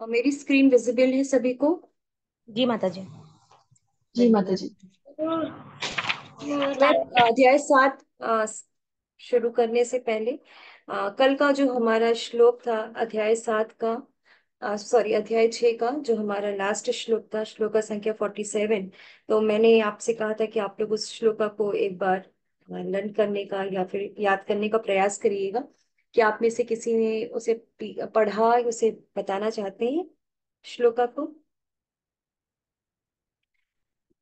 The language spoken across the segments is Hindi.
और मेरी स्क्रीन विजिबल है सभी को जी माता जी जी माता जी मैं अध्याय सात शुरू करने से पहले आ, कल का जो हमारा श्लोक था अध्याय सात का सॉरी अध्याय छ का जो हमारा लास्ट श्लोक था श्लोक संख्या फोर्टी सेवन तो मैंने आपसे कहा था कि आप लोग उस श्लोका को एक बार लर्न करने का या फिर याद करने का प्रयास करिएगा कि आप में से किसी ने उसे पढ़ा उसे बताना चाहते हैं श्लोका को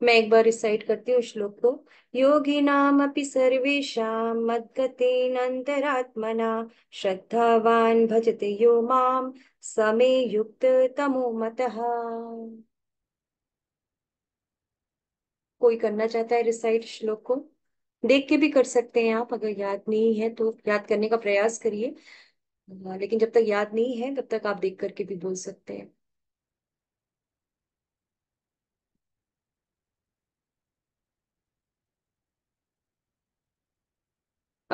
मैं एक बार रिसाइट करती हूँ श्लोक को योगी नाम अपनी सर्वेशा मद्गतेनात्मना श्रद्धावान भजते यो माम युक्त तमो मत कोई करना चाहता है रिसाइट श्लोक को देख के भी कर सकते हैं आप अगर याद नहीं है तो याद करने का प्रयास करिए लेकिन जब तक याद नहीं है तब तक आप देख करके भी बोल सकते हैं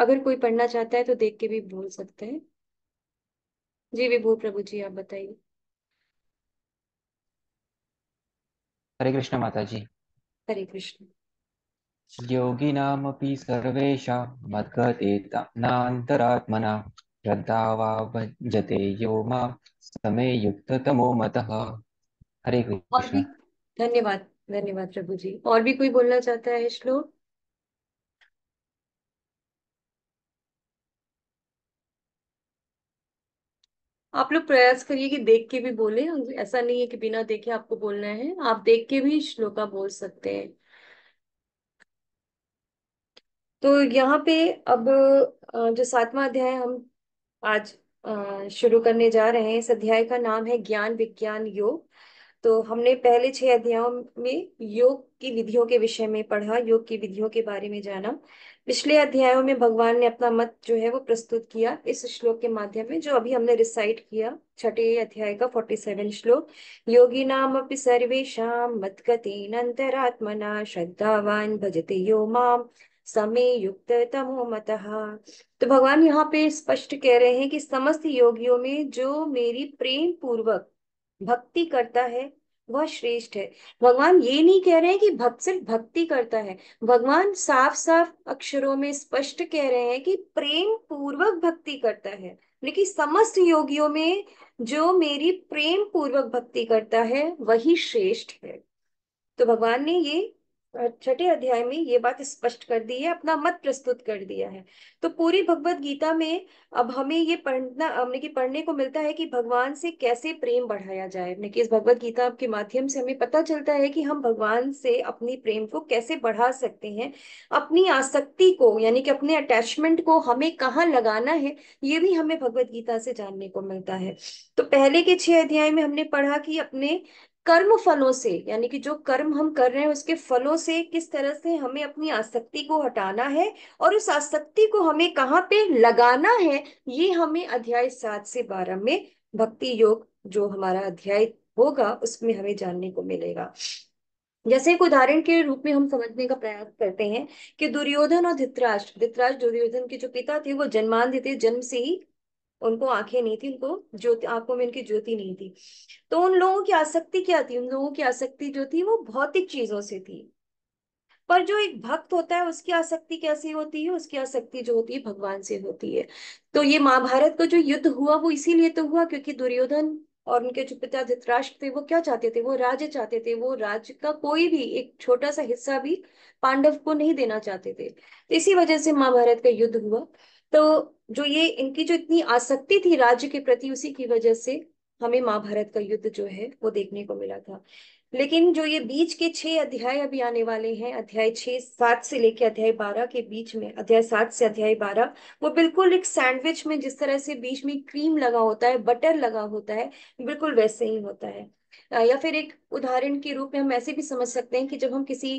अगर कोई पढ़ना चाहता है तो देख के भी बोल सकते हैं जी विभू प्रभु जी आप बताइए हरे कृष्ण माता जी हरे कृष्ण भजते यो हरे कृष्ण धन्यवाद धन्यवाद प्रभु जी और भी कोई बोलना चाहता है श्लोक आप लोग प्रयास करिए कि देख के भी बोले ऐसा नहीं है कि बिना देखे आपको बोलना है आप देख के भी श्लोका बोल सकते हैं तो यहाँ पे अब जो सातवां अध्याय हम आज शुरू करने जा रहे हैं इस अध्याय का नाम है ज्ञान विज्ञान योग तो हमने पहले छह अध्यायों में योग की विधियों के विषय में पढ़ा योग की विधियों के बारे में जाना पिछले अध्यायों में भगवान ने अपना मत जो है वो प्रस्तुत किया इस श्लोक के माध्यम में जो अभी हमने रिसाइट किया छठे अध्याय का फोर्टी सेवन श्लोक योगी नाम अपनी सर्वेशा मत गति नंतरात्मना श्रद्धावान भजते यो माम समय युक्त मत तो भगवान यहाँ पे स्पष्ट कह रहे हैं कि समस्त योगियों में जो मेरी प्रेम पूर्वक भक्ति करता है वह श्रेष्ठ है भगवान ये नहीं कह रहे हैं कि भक्त सिर्फ भक्ति करता है भगवान साफ साफ अक्षरों में स्पष्ट कह रहे हैं कि प्रेम पूर्वक भक्ति करता है लेकिन समस्त योगियों में जो मेरी प्रेम पूर्वक भक्ति करता है वही श्रेष्ठ है तो भगवान ने ये छठे अध्याय में ये बात स्पष्ट कर दी है अपना मत प्रस्तुत कर दिया है तो पूरी भगवत गीता में अब हमें ये पढ़ना हमने की पढ़ने को मिलता है कि भगवान से कैसे प्रेम बढ़ाया जाए हमने की इस भगवत गीता के माध्यम से हमें पता चलता है कि हम भगवान से अपनी प्रेम को कैसे बढ़ा सकते हैं अपनी आसक्ति को यानी कि अपने अटैचमेंट को हमें कहाँ लगाना है ये भी हमें भगवत गीता से जानने को मिलता है तो पहले के छह अध्याय में हमने पढ़ा कि अपने कर्म फलों से यानी कि जो कर्म हम कर रहे हैं उसके फलों से किस तरह से हमें अपनी आसक्ति को हटाना है और उस आसक्ति को हमें कहाँ पे लगाना है ये हमें अध्याय सात से बारह में भक्ति योग जो हमारा अध्याय होगा उसमें हमें जानने को मिलेगा जैसे एक उदाहरण के रूप में हम समझने का प्रयास करते हैं कि दुर्योधन और धित्राष्ट्र धित्राष्ट्र दुर्योधन के जो पिता थे वो जन्मांध थे जन्म से ही उनको आंखें नहीं थी उनको ज्योति आंखों में उनकी ज्योति नहीं थी तो उन लोगों की आसक्ति क्या थी उन लोगों की आसक्ति जो थी वो भौतिक चीजों से थी पर जो एक भक्त होता है उसकी आसक्ति कैसी होती है उसकी आसक्ति जो होती है भगवान से होती है तो ये महाभारत का जो युद्ध हुआ वो इसीलिए तो हुआ क्योंकि दुर्योधन और उनके जो पिता धृतराष्ट्र थे वो क्या चाहते थे वो राज्य चाहते थे वो राज्य का कोई भी एक छोटा सा हिस्सा भी पांडव को नहीं देना चाहते थे तो इसी वजह से महाभारत का युद्ध हुआ तो जो ये इनकी जो इतनी आसक्ति थी राज्य के प्रति उसी की वजह से हमें महाभारत का युद्ध जो है वो देखने को मिला था लेकिन जो ये बीच के छह अध्याय अभी आने वाले हैं अध्याय छह सात से लेके अध्याय बारह के बीच में अध्याय सात से अध्याय बारह वो बिल्कुल एक सैंडविच में जिस तरह से बीच में क्रीम लगा होता है बटर लगा होता है बिल्कुल वैसे ही होता है या फिर एक उदाहरण के रूप में हम ऐसे भी समझ सकते हैं कि जब हम किसी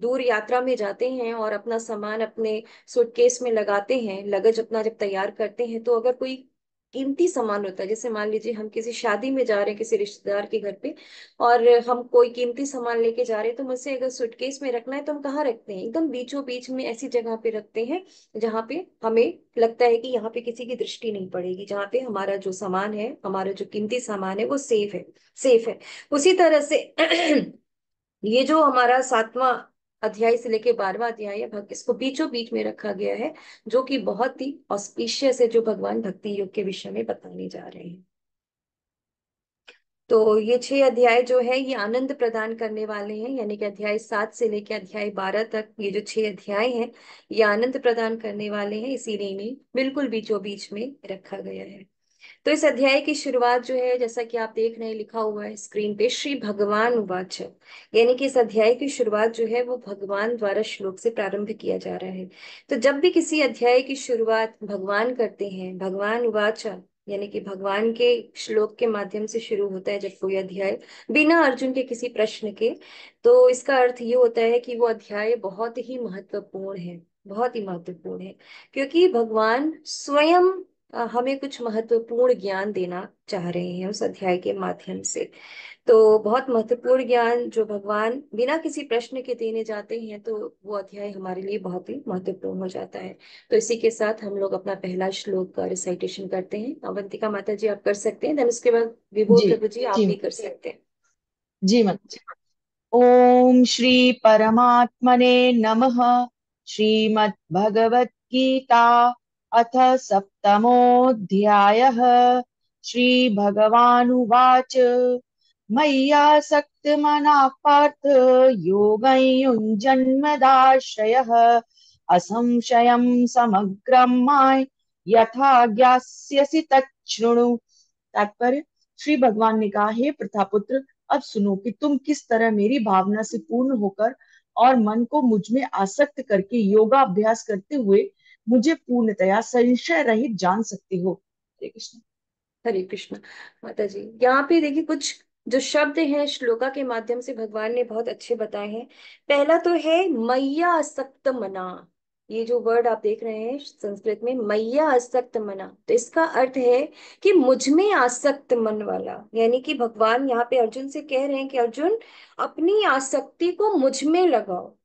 दूर यात्रा में जाते हैं और अपना सामान अपने सूटकेस में लगाते हैं लगज अपना जब तैयार करते हैं तो अगर कोई कीमती सामान होता है जैसे मान लीजिए हम किसी शादी में जा रहे हैं किसी रिश्तेदार के घर पे और हम कोई कीमती सामान लेके जा रहे हैं तो मुझसे अगर सूटकेस में रखना है तो हम कहाँ रखते हैं एकदम बीचों बीच में ऐसी जगह पे रखते हैं जहाँ पे हमें लगता है कि यहाँ पे किसी की दृष्टि नहीं पड़ेगी जहाँ पे हमारा जो सामान है हमारा जो कीमती सामान है वो सेफ है सेफ है उसी तरह से ये जो हमारा सातवां अध्याय से लेके बारहवा अध्याय है इसको बीचों बीच में रखा गया है जो कि बहुत ही ऑस्पिशियस है जो भगवान भक्ति योग के विषय में बताने जा रहे हैं तो ये छह अध्याय जो है ये आनंद प्रदान करने वाले हैं यानी कि अध्याय सात से लेकर अध्याय बारह तक ये जो छह अध्याय हैं ये आनंद प्रदान करने वाले हैं इसीलिए इन्हें बिल्कुल बीचों बीच में रखा गया है तो इस अध्याय की शुरुआत जो है जैसा कि आप देख रहे हैं लिखा हुआ है स्क्रीन पे श्री भगवान उवाच यानी कि इस अध्याय की शुरुआत जो है वो भगवान द्वारा श्लोक से प्रारंभ किया जा रहा है तो जब भी किसी अध्याय की शुरुआत भगवान करते हैं भगवान उवाच यानी कि भगवान के श्लोक के माध्यम से शुरू होता है जब कोई अध्याय बिना अर्जुन के किसी प्रश्न के तो इसका अर्थ ये होता है कि वो अध्याय बहुत ही महत्वपूर्ण है बहुत ही महत्वपूर्ण है क्योंकि भगवान स्वयं हमें कुछ महत्वपूर्ण ज्ञान देना चाह रहे हैं उस अध्याय के माध्यम से तो बहुत महत्वपूर्ण ज्ञान जो भगवान बिना किसी प्रश्न के देने जाते हैं तो वो अध्याय हमारे लिए बहुत ही महत्वपूर्ण हो जाता है तो इसी के साथ हम लोग अपना पहला श्लोक का रिसाइटेशन करते हैं अवंतिका माता जी आप कर सकते हैं देन उसके बाद विभो प्रभु जी आप भी कर सकते हैं जी माता ओम श्री परमात्मने नमः श्रीमद् गीता अथ सप्तमोऽध्यायः श्रीभगवानुवाच मय्यासक्तमनाः पार्थ योगं युञ्जन्मदाश्रयः असंशयं समग्रं माय यथा ज्ञास्यसि तच्छृणु तात्पर्य श्री भगवान ने कहा हे प्रथापुत्र अब सुनो कि तुम किस तरह मेरी भावना से पूर्ण होकर और मन को मुझ में आसक्त करके योगा अभ्यास करते हुए मुझे पूर्णतया संशय रहित जान सकती हो हरे कृष्ण हरे कृष्ण माता जी यहाँ पे देखिए कुछ जो शब्द हैं श्लोका के माध्यम से भगवान ने बहुत अच्छे बताए हैं पहला तो है मैया असक्त मना ये जो वर्ड आप देख रहे हैं संस्कृत में मैया असक्त मना तो इसका अर्थ है कि मुझ में आसक्त मन वाला यानी कि भगवान यहाँ पे अर्जुन से कह रहे हैं कि अर्जुन अपनी आसक्ति को मुझ में लगाओ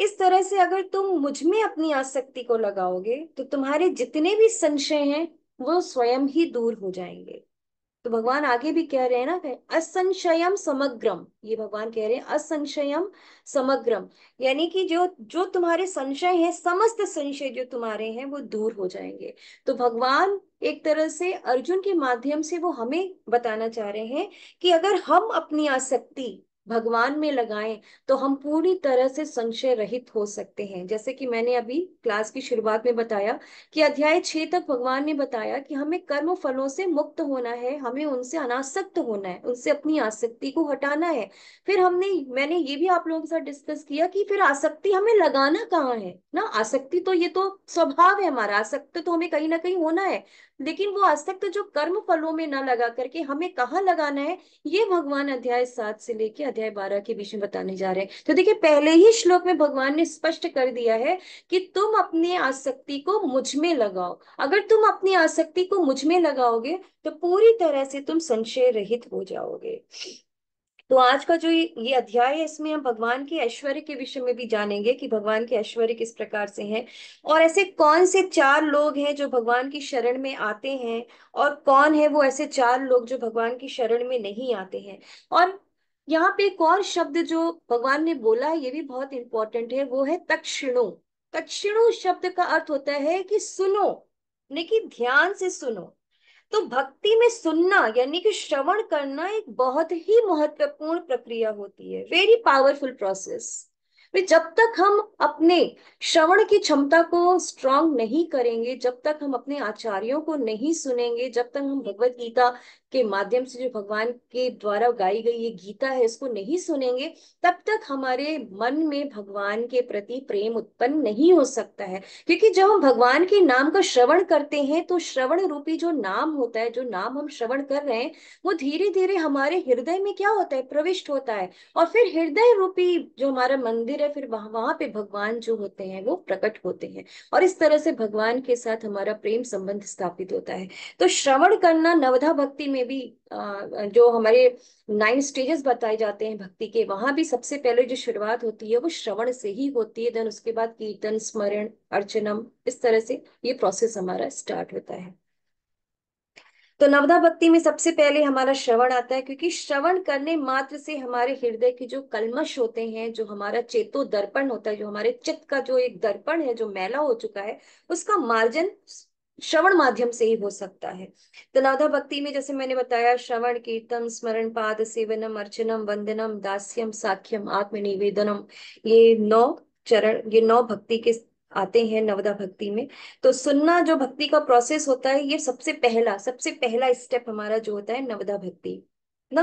इस तरह से अगर तुम मुझ में अपनी आसक्ति को लगाओगे तो तुम्हारे जितने भी संशय हैं वो स्वयं ही दूर हो जाएंगे तो भगवान आगे भी कह रहे हैं ना असंशयम समग्रम ये भगवान कह रहे हैं असंशयम समग्रम यानी कि जो जो तुम्हारे संशय है समस्त संशय जो तुम्हारे हैं वो दूर हो जाएंगे तो भगवान एक तरह से अर्जुन के माध्यम से वो हमें बताना चाह रहे हैं कि अगर हम अपनी आसक्ति भगवान में लगाएं तो हम पूरी तरह से संशय रहित हो सकते हैं जैसे कि मैंने अभी क्लास की शुरुआत में बताया कि अध्याय छह तक भगवान ने बताया कि हमें कर्म फलों से मुक्त होना है हमें उनसे अनासक्त होना है उनसे अपनी आसक्ति को हटाना है फिर हमने मैंने ये भी आप लोगों के साथ डिस्कस किया कि फिर आसक्ति हमें लगाना कहाँ है ना आसक्ति तो ये तो स्वभाव है हमारा आसक्त तो हमें कहीं ना कहीं होना है लेकिन वो आज तक तो जो कर्म फलों में ना लगा करके हमें कहाँ लगाना है ये भगवान अध्याय सात से लेके अध्याय बारह के बीच में बताने जा रहे हैं तो देखिए पहले ही श्लोक में भगवान ने स्पष्ट कर दिया है कि तुम अपनी आसक्ति को मुझ में लगाओ अगर तुम अपनी आसक्ति को मुझ में लगाओगे तो पूरी तरह से तुम संशय रहित हो जाओगे तो आज का जो ये अध्याय है इसमें हम भगवान के ऐश्वर्य के विषय में भी जानेंगे कि भगवान के ऐश्वर्य किस प्रकार से हैं और ऐसे कौन से चार लोग हैं जो भगवान की शरण में आते हैं और कौन है वो ऐसे चार लोग जो भगवान की शरण में नहीं आते हैं और यहाँ पे एक और शब्द जो भगवान ने बोला ये भी बहुत इंपॉर्टेंट है वो है तक्षिणु तक्षिणु शब्द का अर्थ होता है कि सुनो यानी कि ध्यान से सुनो तो भक्ति में सुनना यानी कि श्रवण करना एक बहुत ही महत्वपूर्ण प्रक्रिया होती है वेरी पावरफुल प्रोसेस जब तक हम अपने श्रवण की क्षमता को स्ट्रांग नहीं करेंगे जब तक हम अपने आचार्यों को नहीं सुनेंगे जब तक हम भगवत गीता के माध्यम से जो भगवान के द्वारा गाई गई ये गीता है इसको नहीं सुनेंगे तब तक हमारे मन में भगवान के प्रति प्रेम उत्पन्न नहीं हो सकता है क्योंकि जब हम भगवान के नाम का श्रवण करते हैं तो श्रवण रूपी जो नाम होता है जो नाम हम श्रवण कर रहे हैं वो धीरे धीरे हमारे हृदय में क्या होता है प्रविष्ट होता है और फिर हृदय रूपी जो हमारा मंदिर है फिर वहां वहां पे भगवान जो होते हैं वो प्रकट होते हैं और इस तरह से भगवान के साथ हमारा प्रेम संबंध स्थापित होता है तो श्रवण करना नवधा भक्ति में में भी जो हमारे नाइन स्टेजेस बताए जाते हैं भक्ति के वहां भी सबसे पहले जो शुरुआत होती है वो श्रवण से ही होती है देन उसके बाद कीर्तन स्मरण अर्चनम इस तरह से ये प्रोसेस हमारा स्टार्ट होता है तो नवदा भक्ति में सबसे पहले हमारा श्रवण आता है क्योंकि श्रवण करने मात्र से हमारे हृदय के जो कलमश होते हैं जो हमारा चेतो दर्पण होता है जो हमारे चित्त का जो एक दर्पण है जो मैला हो चुका है उसका मार्जन श्रवण माध्यम से ही हो सकता है तो भक्ति में जैसे मैंने बताया श्रवण कीर्तन स्मरण पाद सेवनम अर्चनम वंदनम दास्यम साख्यम आत्मनिवेदनम ये नौ चरण ये नौ भक्ति के आते हैं नवदा भक्ति में तो सुनना जो भक्ति का प्रोसेस होता है ये सबसे पहला सबसे पहला स्टेप हमारा जो होता है नवदा भक्ति ना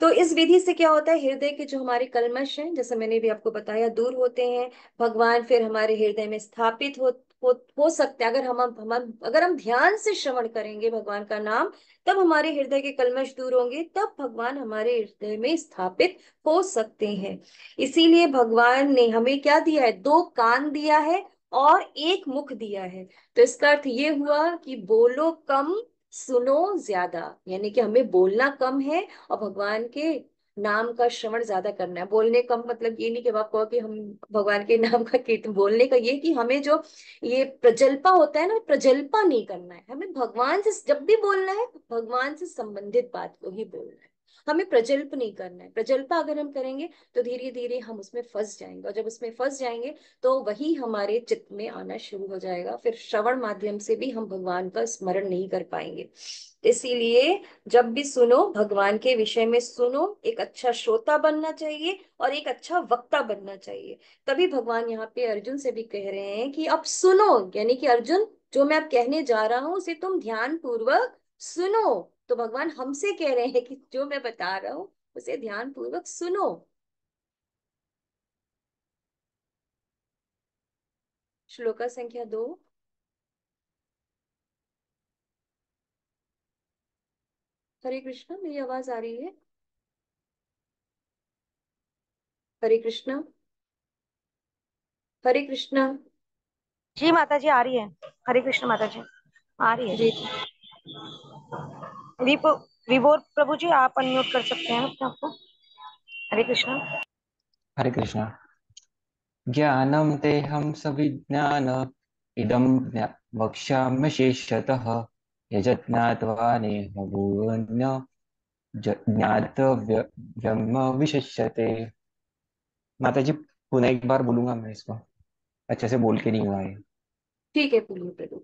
तो इस विधि से क्या होता है हृदय के जो हमारे कलमश हैं जैसे मैंने भी आपको बताया दूर होते हैं भगवान फिर हमारे हृदय में स्थापित हो हो, हो सकता है अगर हम हम अगर हम ध्यान से श्रवण करेंगे भगवान का नाम तब हमारे हृदय के कलमश दूर होंगे तब भगवान हमारे हृदय में स्थापित हो सकते हैं इसीलिए भगवान ने हमें क्या दिया है दो कान दिया है और एक मुख दिया है तो इसका अर्थ ये हुआ कि बोलो कम सुनो ज्यादा यानी कि हमें बोलना कम है और भगवान के नाम का श्रवण ज्यादा करना है बोलने का मतलब ये नहीं कि आप कहो कि हम भगवान के नाम का कीर्तन बोलने का ये कि हमें जो ये प्रजल्पा होता है ना प्रजल्पा नहीं करना है हमें भगवान से जब भी बोलना है तो भगवान से संबंधित बात को ही बोलना है हमें प्रजल्प नहीं करना है प्रजल्पा अगर हम करेंगे तो धीरे धीरे हम उसमें फंस जाएंगे और जब उसमें फंस जाएंगे तो वही हमारे चित्त में आना शुरू हो जाएगा फिर श्रवण माध्यम से भी हम भगवान का स्मरण नहीं कर पाएंगे इसीलिए जब भी सुनो भगवान के विषय में सुनो एक अच्छा श्रोता बनना चाहिए और एक अच्छा वक्ता बनना चाहिए तभी भगवान यहाँ पे अर्जुन से भी कह रहे हैं कि अब सुनो यानी कि अर्जुन जो मैं अब कहने जा रहा हूँ उसे तुम ध्यान पूर्वक सुनो तो भगवान हमसे कह रहे हैं कि जो मैं बता रहा हूँ उसे ध्यान पूर्वक सुनो श्लोका संख्या दो हरे कृष्णा मेरी आवाज आ रही है हरे कृष्णा हरे कृष्णा जी माता जी आ रही है हरे कृष्ण माता जी आ रही है जी विपो विभोर प्रभु जी आप अनम्यूट कर सकते हैं अपने आपको हरे कृष्णा हरे कृष्णा ज्ञानम ते हम ज्ञान इदम वक्षा शेषतः यजज्ञात्वा नेह विशिष्यते माता जी पुनः एक बार बोलूंगा मैं इसको अच्छे से बोल के नहीं हुआ है ठीक है बोलिए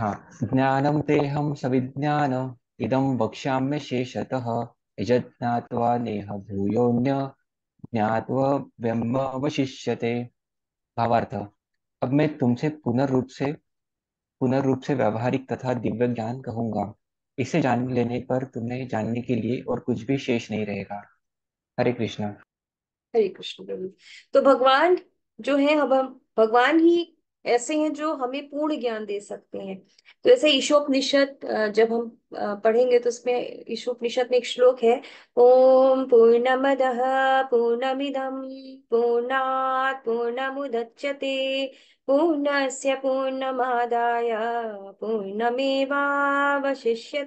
हाँ ज्ञानम हम सविज्ञान इदम वक्ष्याम्य शेषत यज्ञावा नेह भूयोन्य ज्ञात्वा ब्रह्म वशिष्यते भावार्थ अब मैं तुमसे पुनर्रूप से पूर्ण रूप से व्यावहारिक तथा दिव्य ज्ञान कहूंगा इसे जान लेने पर तुम्हें जानने के लिए और कुछ भी शेष नहीं रहेगा हरे कृष्णा हरे कृष्ण तो भगवान जो है हम भगवान ही ऐसे हैं जो हमें पूर्ण ज्ञान दे सकते हैं तो ऐसे ईशोपनिषद जब हम पढ़ेंगे तो उसमें ईशोपनिषद में एक श्लोक है ओम पूर्णमद पूर्णमिदम पूर्णात पूर्णमुदच्यते पूर्णस्य पूर्णमादाय पूर्णमेवावशिष्य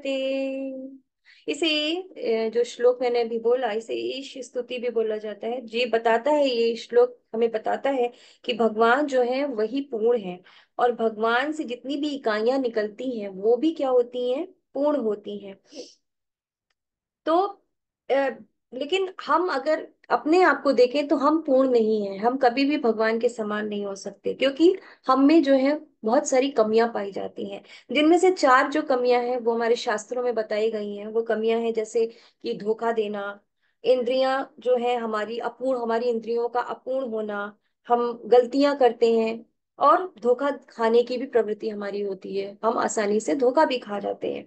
इसे जो श्लोक मैंने अभी बोला इसे ईश स्तुति भी बोला जाता है जी बताता है ये श्लोक हमें बताता है कि भगवान जो है वही पूर्ण है और भगवान से जितनी भी इकाइयां निकलती हैं वो भी क्या होती हैं पूर्ण होती हैं तो ए, लेकिन हम अगर अपने आप को देखें तो हम पूर्ण नहीं है हम कभी भी भगवान के समान नहीं हो सकते क्योंकि हम में जो है बहुत सारी कमियां पाई जाती हैं जिनमें से चार जो कमियां हैं वो हमारे शास्त्रों में बताई गई हैं वो कमियां हैं जैसे कि धोखा देना इंद्रियां जो है हमारी अपूर्ण हमारी इंद्रियों का अपूर्ण होना हम गलतियां करते हैं और धोखा खाने की भी प्रवृत्ति हमारी होती है हम आसानी से धोखा भी खा जाते हैं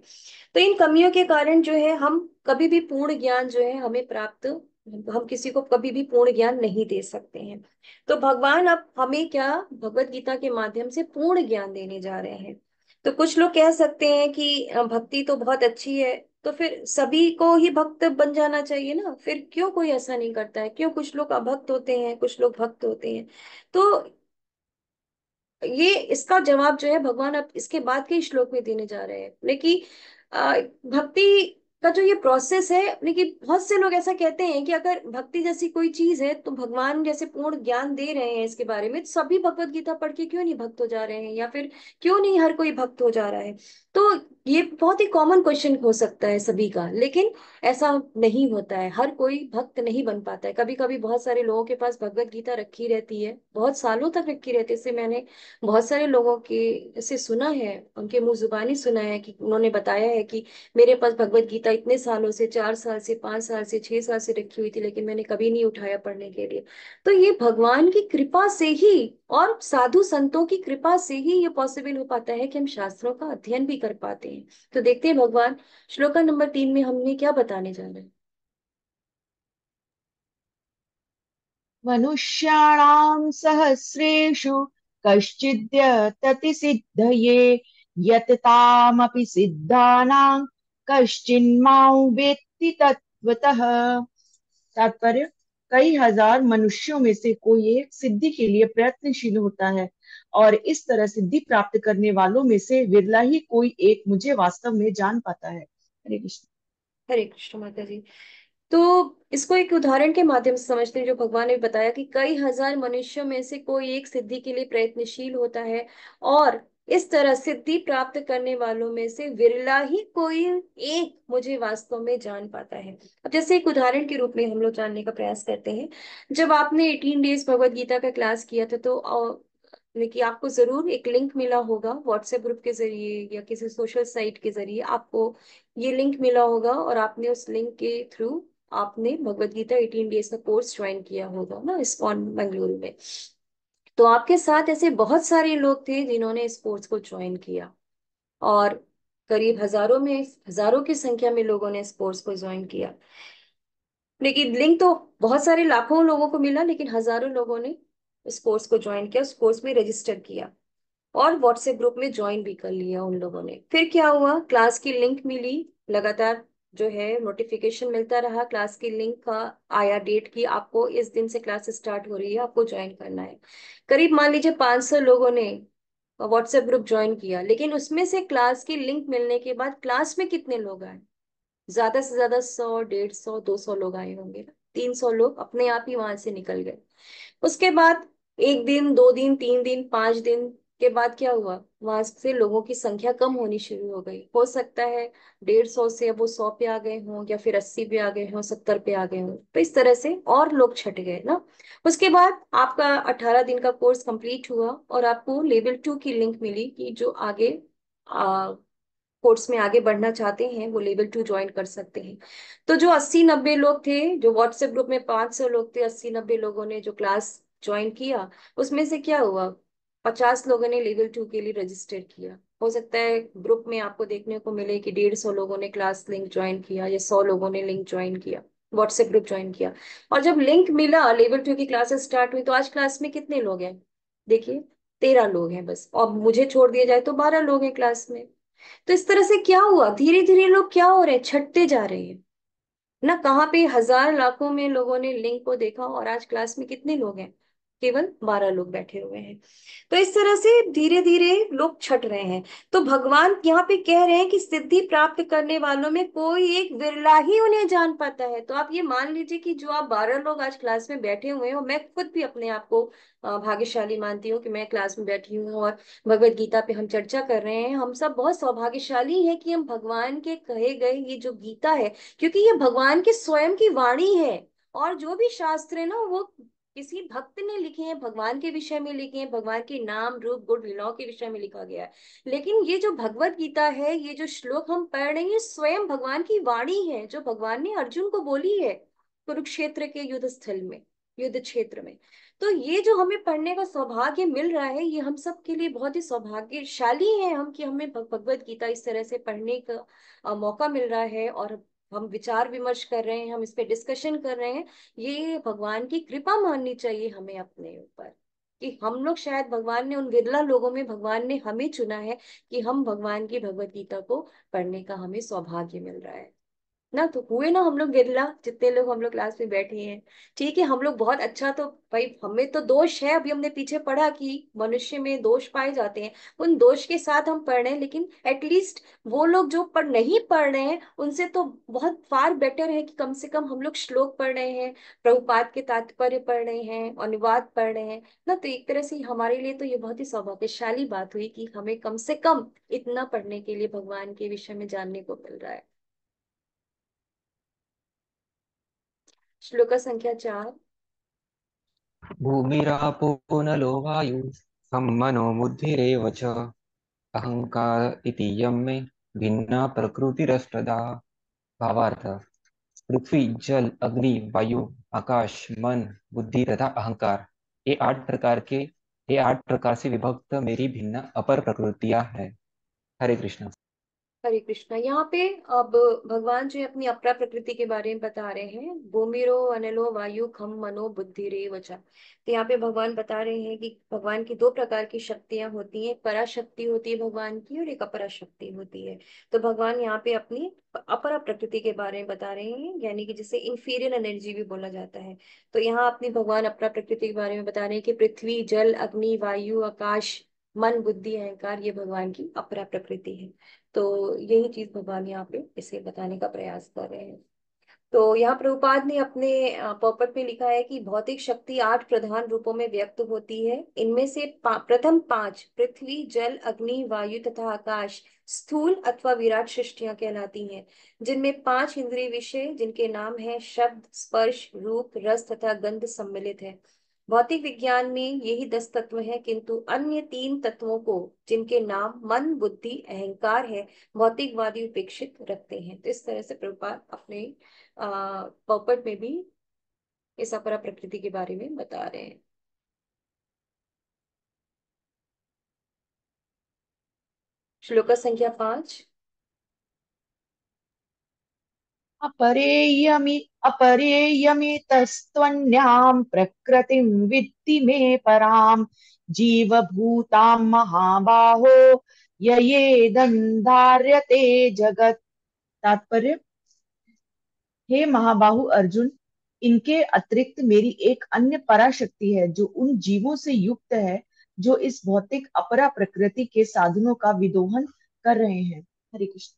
तो इन कमियों के कारण जो है हम कभी भी पूर्ण ज्ञान जो है हमें प्राप्त हम किसी को कभी भी पूर्ण ज्ञान नहीं दे सकते हैं तो भगवान अब हमें क्या भगवत गीता के माध्यम से पूर्ण ज्ञान देने जा रहे हैं तो कुछ लोग कह सकते हैं कि भक्ति तो बहुत अच्छी है तो फिर सभी को ही भक्त बन जाना चाहिए ना फिर क्यों कोई ऐसा नहीं करता है क्यों कुछ लोग अभक्त होते हैं कुछ लोग भक्त होते हैं तो ये इसका जवाब जो है भगवान अब इसके बाद के श्लोक में देने जा रहे हैं लेकिन भक्ति का जो ये प्रोसेस है कि बहुत से लोग ऐसा कहते हैं कि अगर भक्ति जैसी कोई चीज है तो भगवान जैसे पूर्ण ज्ञान दे रहे हैं इसके बारे में तो सभी भगवत गीता पढ़ के क्यों नहीं भक्त हो जा रहे हैं या फिर क्यों नहीं हर कोई भक्त हो जा रहा है तो ये बहुत ही कॉमन क्वेश्चन हो सकता है सभी का लेकिन ऐसा नहीं होता है हर कोई भक्त नहीं बन पाता है कभी कभी बहुत सारे लोगों के पास भगवत गीता रखी रहती है बहुत सालों तक रखी रहती है इससे मैंने बहुत सारे लोगों के से सुना है उनके मुंह जुबानी सुना है कि उन्होंने बताया है कि मेरे पास भगवत गीता इतने सालों से चार साल से पांच साल से छह साल से रखी हुई थी लेकिन मैंने कभी नहीं उठाया पढ़ने के लिए तो ये भगवान की कृपा से ही और साधु संतों की कृपा से ही ये पॉसिबल हो पाता है कि हम शास्त्रों का अध्ययन भी कर पाते हैं तो देखते हैं भगवान श्लोका नंबर तीन में हमने क्या बताने जा रहे हैं मनुष्याणां सहस्रेषु कश्चिद्य तति सिद्धये यततामपि सिद्धानां तत्वतः तात्पर्य कई हजार मनुष्यों में से कोई एक सिद्धि के लिए प्रयत्नशील होता है और इस तरह सिद्धि प्राप्त करने वालों में से विरला ही कोई एक मुझे वास्तव में जान पाता है हरे कृष्ण हरे कृष्ण माता जी तो इसको एक उदाहरण के माध्यम से समझते हैं जो भगवान ने बताया कि कई हजार मनुष्यों में से कोई एक सिद्धि के लिए प्रयत्नशील होता है और इस तरह सिद्धि प्राप्त करने वालों में से विरला ही कोई एक मुझे वास्तव में जान पाता है अब जैसे एक उदाहरण के रूप में हम लोग जानने का प्रयास करते हैं जब आपने 18 डेज भगवत गीता का क्लास किया था तो कि आपको जरूर एक लिंक मिला होगा व्हाट्सएप ग्रुप के जरिए या किसी सोशल साइट के जरिए आपको ये लिंक मिला होगा और आपने उस लिंक के थ्रू आपने भगवदगीता एटीन डेज का कोर्स ज्वाइन किया होगा ना इस्कॉन बेंगलुरु में तो आपके साथ ऐसे बहुत सारे लोग थे जिन्होंने इस कोर्स को ज्वाइन किया और करीब हजारों में हजारों की संख्या में लोगों ने इस कोर्स को ज्वाइन किया लेकिन लिंक तो बहुत सारे लाखों लोगों को मिला लेकिन हजारों लोगों ने इस कोर्स को ज्वाइन किया उस कोर्स में रजिस्टर किया और व्हाट्सएप ग्रुप में ज्वाइन भी कर लिया उन लोगों ने फिर क्या हुआ क्लास की लिंक मिली लगातार जो है नोटिफिकेशन मिलता रहा क्लास की लिंक का आया डेट की आपको इस दिन से क्लास स्टार्ट हो रही है आपको ज्वाइन करना है करीब मान लीजिए 500 लोगों ने व्हाट्सएप ग्रुप ज्वाइन किया लेकिन उसमें से क्लास की लिंक मिलने के बाद क्लास में कितने लोग आए ज्यादा से ज्यादा सौ डेढ़ सौ दो सौ लोग आए होंगे ना तीन सौ लोग अपने आप ही वहां से निकल गए उसके बाद एक दिन दो दिन तीन दिन पांच दिन के बाद क्या हुआ वहां से लोगों की संख्या कम होनी शुरू हो गई हो सकता है डेढ़ सौ से अब वो सौ पे आ गए हों या फिर अस्सी पे आ गए हों सत्तर पे आ गए हों तो इस तरह से और लोग छट गए ना उसके बाद आपका अठारह दिन का कोर्स कंप्लीट हुआ और आपको लेवल टू की लिंक मिली कि जो आगे आ, कोर्स में आगे बढ़ना चाहते हैं वो लेवल टू ज्वाइन कर सकते हैं तो जो अस्सी नब्बे लोग थे जो व्हाट्सएप ग्रुप में पांच सौ लोग थे अस्सी नब्बे लोगों ने जो क्लास ज्वाइन किया उसमें से क्या हुआ पचास लोगों ने लेवल टू के लिए रजिस्टर किया हो सकता है ग्रुप में आपको देखने को मिले कि डेढ़ सौ लोगों ने क्लास लिंक ज्वाइन किया या सौ लोगों ने लिंक ज्वाइन किया व्हाट्सएप ग्रुप ज्वाइन किया और जब लिंक मिला लेवल टू की क्लासेस स्टार्ट हुई तो आज क्लास में कितने लोग हैं देखिए तेरह लोग हैं बस और मुझे छोड़ दिया जाए तो बारह लोग हैं क्लास में तो इस तरह से क्या हुआ धीरे धीरे लोग क्या हो रहे हैं छटते जा रहे हैं ना कहाँ पे हजार लाखों में लोगों ने लिंक को देखा और आज क्लास में कितने लोग हैं केवल बारह लोग बैठे हुए हैं तो इस तरह से धीरे धीरे लोग छट रहे हैं तो भगवान यहाँ पे कह रहे हैं कि सिद्धि प्राप्त करने वालों में कोई एक विरला ही उन्हें जान पाता है तो आप ये मान लीजिए कि जो आप बारह लोग आज क्लास में बैठे हुए हैं मैं खुद भी अपने आप को भाग्यशाली मानती हूँ कि मैं क्लास में बैठी हूँ और भगवद गीता पे हम चर्चा कर रहे हैं हम सब बहुत सौभाग्यशाली है कि हम भगवान के कहे गए ये जो गीता है क्योंकि ये भगवान के स्वयं की वाणी है और जो भी शास्त्र है ना वो किसी भक्त ने लिखे हैं भगवान के विषय में लिखे हैं भगवान के नाम रूप गुण लीलाओं के विषय में लिखा गया है लेकिन ये जो भगवत गीता है ये जो श्लोक हम पढ़ रहे हैं स्वयं भगवान की वाणी है जो भगवान ने अर्जुन को बोली है कुरुक्षेत्र के युद्ध स्थल में युद्ध क्षेत्र में तो ये जो हमें पढ़ने का सौभाग्य मिल रहा है ये हम सब के लिए बहुत ही सौभाग्यशाली है हम कि हमें भगवत गीता इस तरह से पढ़ने का मौका मिल रहा है और हम विचार विमर्श कर रहे हैं हम इस पे डिस्कशन कर रहे हैं ये भगवान की कृपा माननी चाहिए हमें अपने ऊपर कि हम लोग शायद भगवान ने उन विरला लोगों में भगवान ने हमें चुना है कि हम भगवान की भगवत गीता को पढ़ने का हमें सौभाग्य मिल रहा है ना तो हुए ना हम लोग गिरला जितने लोग हम लोग क्लास में बैठे हैं ठीक है हम लोग बहुत अच्छा तो भाई हमें तो दोष है अभी हमने पीछे पढ़ा कि मनुष्य में दोष पाए जाते हैं उन दोष के साथ हम पढ़ रहे हैं लेकिन एटलीस्ट वो लोग जो पढ़ नहीं पढ़ रहे हैं उनसे तो बहुत फार बेटर है कि कम से कम हम लोग श्लोक पढ़ रहे हैं प्रभुपाद के तात्पर्य पढ़ रहे हैं अनुवाद पढ़ रहे हैं ना तो एक तरह से हमारे लिए तो ये बहुत ही सौभाग्यशाली बात हुई कि हमें कम से कम इतना पढ़ने के लिए भगवान के विषय में जानने को मिल रहा है श्लोक संख्या चार भूमिरापो नलो वायु सम्मनो बुद्धिरेव च अहंकार इति यम में भिन्ना भावार्थ पृथ्वी जल अग्नि वायु आकाश मन बुद्धि तथा अहंकार ये आठ प्रकार के ये आठ प्रकार से विभक्त मेरी भिन्न अपर प्रकृतियां है हरे कृष्ण हरे कृष्णा यहाँ पे अब भगवान जो अपनी अपरा प्रकृति के बारे में बता रहे हैं भूमिरो अनिलो वायु खम मनो बुद्धि रे वचा तो यहाँ पे भगवान बता रहे हैं कि भगवान की दो प्रकार की शक्तियां होती हैं पराशक्ति होती है भगवान की और एक अपरा शक्ति होती है तो भगवान यहाँ पे अपनी अपरा प्रकृति के बारे में बता रहे हैं यानी कि जिसे इन्फीरियर एनर्जी भी बोला जाता है तो यहाँ अपनी भगवान अपरा प्रकृति के बारे में बता रहे हैं कि पृथ्वी जल अग्नि वायु आकाश मन बुद्धि अहंकार ये भगवान की अपरा प्रकृति है तो यही चीज भगवान यहाँ पे इसे बताने का प्रयास कर रहे हैं तो यहाँ प्रभुपाद ने अपने पॉपट में लिखा है कि भौतिक शक्ति आठ प्रधान रूपों में व्यक्त होती है इनमें से पा, प्रथम पांच पृथ्वी जल अग्नि वायु तथा आकाश स्थूल अथवा विराट सृष्टियां कहलाती हैं जिनमें पांच इंद्रिय विषय जिनके नाम है शब्द स्पर्श रूप रस तथा गंध सम्मिलित है भौतिक विज्ञान में यही दस तत्व हैं किंतु अन्य तीन तत्वों को जिनके नाम मन बुद्धि अहंकार है भौतिकवादी उपेक्षित रखते हैं तो इस तरह से प्रभुपाद अपने पॉपर्ट में भी इस अपरा प्रकृति के बारे में बता रहे हैं श्लोक संख्या पांच अपरेयमि अपरेयमितस्त्वन्यां प्रकृतिं वित्ति मे परां जीवभूतां महाबाहो ययेदन्धार्यते जगत तात्पर्य हे महाबाहु अर्जुन इनके अतिरिक्त मेरी एक अन्य पराशक्ति है जो उन जीवों से युक्त है जो इस भौतिक अपरा प्रकृति के साधनों का विदोहन कर रहे हैं हरे कृष्ण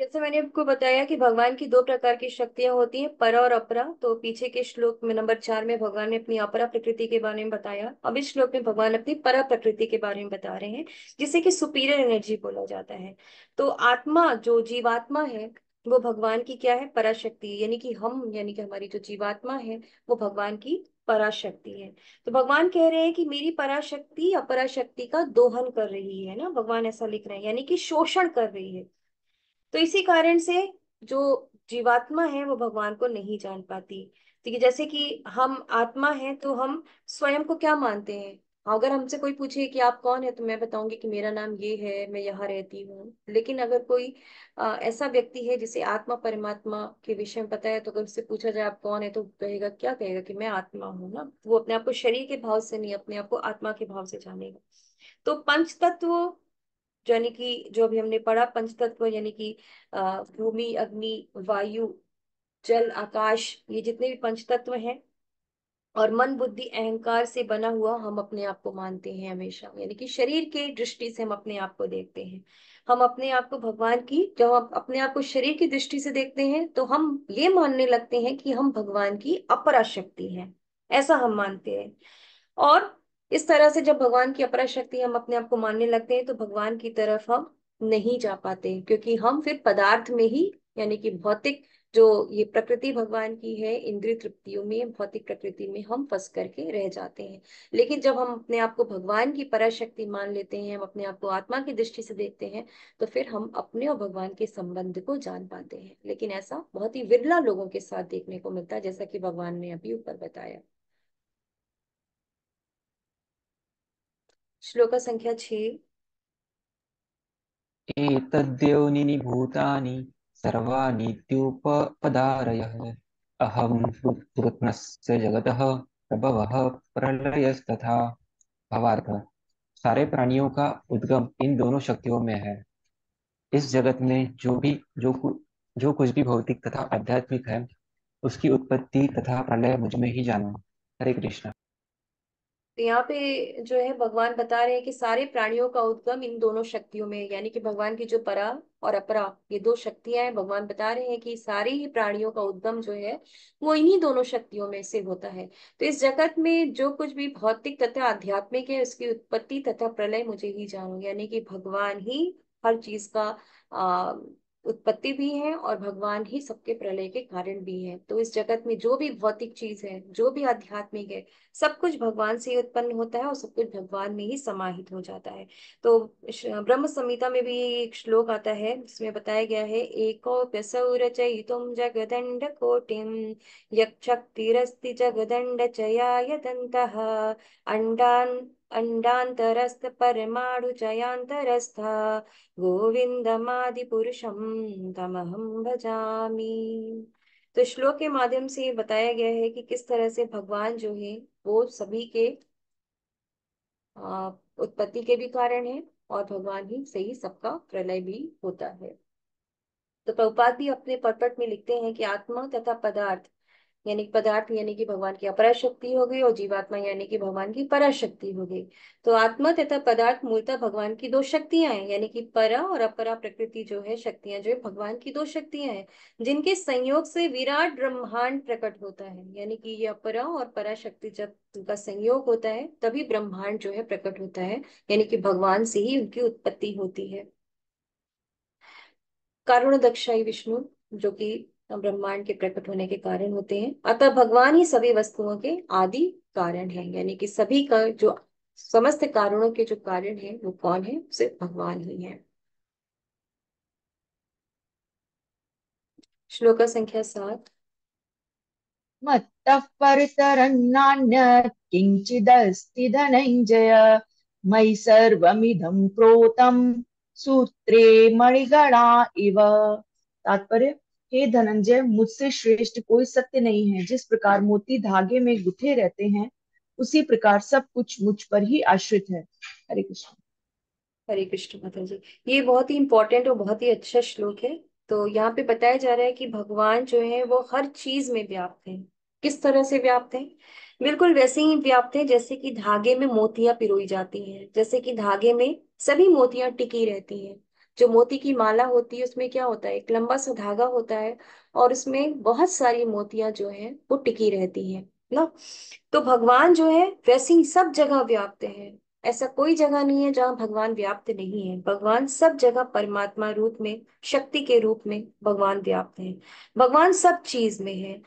जैसे मैंने आपको बताया कि भगवान की दो प्रकार की शक्तियां होती हैं परा और अपरा तो पीछे के श्लोक में नंबर चार में भगवान ने अपनी अपरा प्रकृति के बारे में बताया अब इस श्लोक में भगवान अपनी परा प्रकृति के बारे में बता रहे हैं जिसे कि सुपीरियर एनर्जी बोला जाता है तो आत्मा जो जीवात्मा है वो भगवान की क्या है पराशक्ति यानी कि हम यानी कि हमारी जो जीवात्मा है वो भगवान की पराशक्ति है तो भगवान कह रहे हैं कि मेरी पराशक्ति अपराशक्ति का दोहन कर रही है ना भगवान ऐसा लिख रहे हैं यानी कि शोषण कर रही है तो इसी कारण से जो जीवात्मा है वो भगवान को नहीं जान पाती तो जैसे कि हम आत्मा है तो हम स्वयं को क्या मानते हैं अगर हमसे कोई पूछे कि आप कौन है तो मैं बताऊंगी कि मेरा नाम ये है मैं यहाँ रहती हूँ लेकिन अगर कोई आ, ऐसा व्यक्ति है जिसे आत्मा परमात्मा के विषय में पता है तो अगर उससे पूछा जाए आप कौन है तो कहेगा क्या कहेगा कि मैं आत्मा हूँ ना वो अपने आप को शरीर के भाव से नहीं अपने आप को आत्मा के भाव से जानेगा तो पंच तत्व यानी कि जो अभी हमने पढ़ा पंच तत्व यानी कि भूमि अग्नि वायु जल आकाश ये जितने भी पंच तत्व हैं और मन बुद्धि अहंकार से बना हुआ हम अपने आप को मानते हैं हमेशा यानी कि शरीर के दृष्टि से हम अपने आप को देखते हैं हम अपने आप को भगवान की जब हम अपने आप को शरीर की दृष्टि से देखते हैं तो हम ये मानने लगते हैं कि हम भगवान की अपरा शक्ति है ऐसा हम मानते हैं और इस तरह से जब भगवान की अपरा शक्ति हम अपने आप को मानने लगते हैं तो भगवान की तरफ हम नहीं जा पाते क्योंकि हम फिर पदार्थ में ही यानी कि भौतिक जो ये प्रकृति भगवान की है इंद्रिय तृप्तियों में भौतिक प्रकृति में हम फंस करके रह जाते हैं लेकिन जब हम अपने आप को भगवान की पराशक्ति मान लेते हैं हम अपने आप को आत्मा की दृष्टि से देखते हैं तो फिर हम अपने और भगवान के संबंध को जान पाते हैं लेकिन ऐसा बहुत ही विरला लोगों के साथ देखने को मिलता है जैसा कि भगवान ने अभी ऊपर बताया श्लोक संख्या छह एतद्योनिनि भावार्थ सारे प्राणियों का उद्गम इन दोनों शक्तियों में है इस जगत में जो भी जो जो कुछ भी भौतिक तथा आध्यात्मिक है उसकी उत्पत्ति तथा प्रलय मुझ में ही जाना हरे कृष्णा तो यहाँ पे जो है भगवान बता रहे हैं कि सारे प्राणियों का उद्गम इन दोनों शक्तियों में यानी कि भगवान की जो परा और अपरा ये दो शक्तियां हैं भगवान बता रहे हैं कि सारे ही प्राणियों का उद्गम जो है वो इन्हीं दोनों शक्तियों में से होता है तो इस जगत में जो कुछ भी भौतिक तथा आध्यात्मिक है उसकी उत्पत्ति तथा प्रलय मुझे ही जानू यानी कि भगवान ही हर चीज का उत्पत्ति भी है और भगवान ही सबके प्रलय के कारण भी है तो इस जगत में जो भी भौतिक चीज है जो भी आध्यात्मिक है सब कुछ भगवान से ही उत्पन्न होता है और सब कुछ भगवान में ही समाहित हो जाता है तो ब्रह्म संहिता में भी एक श्लोक आता है जिसमें बताया गया है एको प्यसौर रचयितुम जगदंड कोटिम यक्षक्तिरस्ति जगदंड चया यदंत अंडान अण्डान्तरस्थ परमाणुचयान्तरस्थ गोविन्दमादिपुरुषं तमहम भजामि तो श्लोक के माध्यम से बताया गया है कि किस तरह से भगवान जो है वो सभी के उत्पत्ति के भी कारण है और भगवान ही से ही सबका प्रलय भी होता है तो प्रभुपाद भी अपने पटपट में लिखते हैं कि आत्मा तथा पदार्थ यानी कि पदार्थ यानी कि भगवान की अपराशक्ति हो गई और जीवात्मा यानी कि भगवान की पराशक्ति हो गई तो आत्मा तथा पदार्थ मूलतः भगवान की दो शक्तियां हैं यानी कि परा और अपरा प्रकृति जो है शक्तियां जो है भगवान की दो शक्तियां हैं जिनके संयोग से विराट ब्रह्मांड प्रकट होता है यानी कि ये अपरा और पराशक्ति जब उनका संयोग होता है तभी ब्रह्मांड जो है प्रकट होता है यानी कि भगवान से ही उनकी उत्पत्ति होती है कारुण दक्षाई विष्णु जो कि ब्रह्मांड के प्रकट होने के कारण होते हैं अतः भगवान ही सभी वस्तुओं के आदि कारण है यानी कि सभी का जो समस्त कारणों के जो कारण है वो कौन है सिर्फ भगवान ही है श्लोक संख्या सात मत्तः परितरन्नान्यत् किञ्चिदस्ति धनञ्जय प्रोतम सूत्रे मणिगणा इव तात्पर्य हे धनंजय मुझसे श्रेष्ठ कोई सत्य नहीं है जिस प्रकार मोती धागे में गुथे रहते हैं उसी प्रकार सब कुछ मुझ पर ही आश्रित है हरे कृष्ण हरे कृष्ण माता जी ये बहुत ही इंपॉर्टेंट और बहुत ही अच्छा श्लोक है तो यहाँ पे बताया जा रहा है कि भगवान जो है वो हर चीज में व्याप्त है किस तरह से व्याप्त है बिल्कुल वैसे ही व्याप्त है जैसे कि धागे में मोतियां पिरोई जाती हैं जैसे कि धागे में सभी मोतियां टिकी रहती हैं जो मोती की माला होती है उसमें क्या होता है एक लंबा सा धागा होता है और उसमें बहुत सारी मोतियां जो है वो टिकी रहती है ना तो भगवान जो है वैसे ही सब जगह व्याप्त है ऐसा कोई जगह नहीं है जहाँ भगवान व्याप्त नहीं है भगवान सब जगह परमात्मा रूप में शक्ति के रूप में भगवान व्याप्त है भगवान सब चीज में है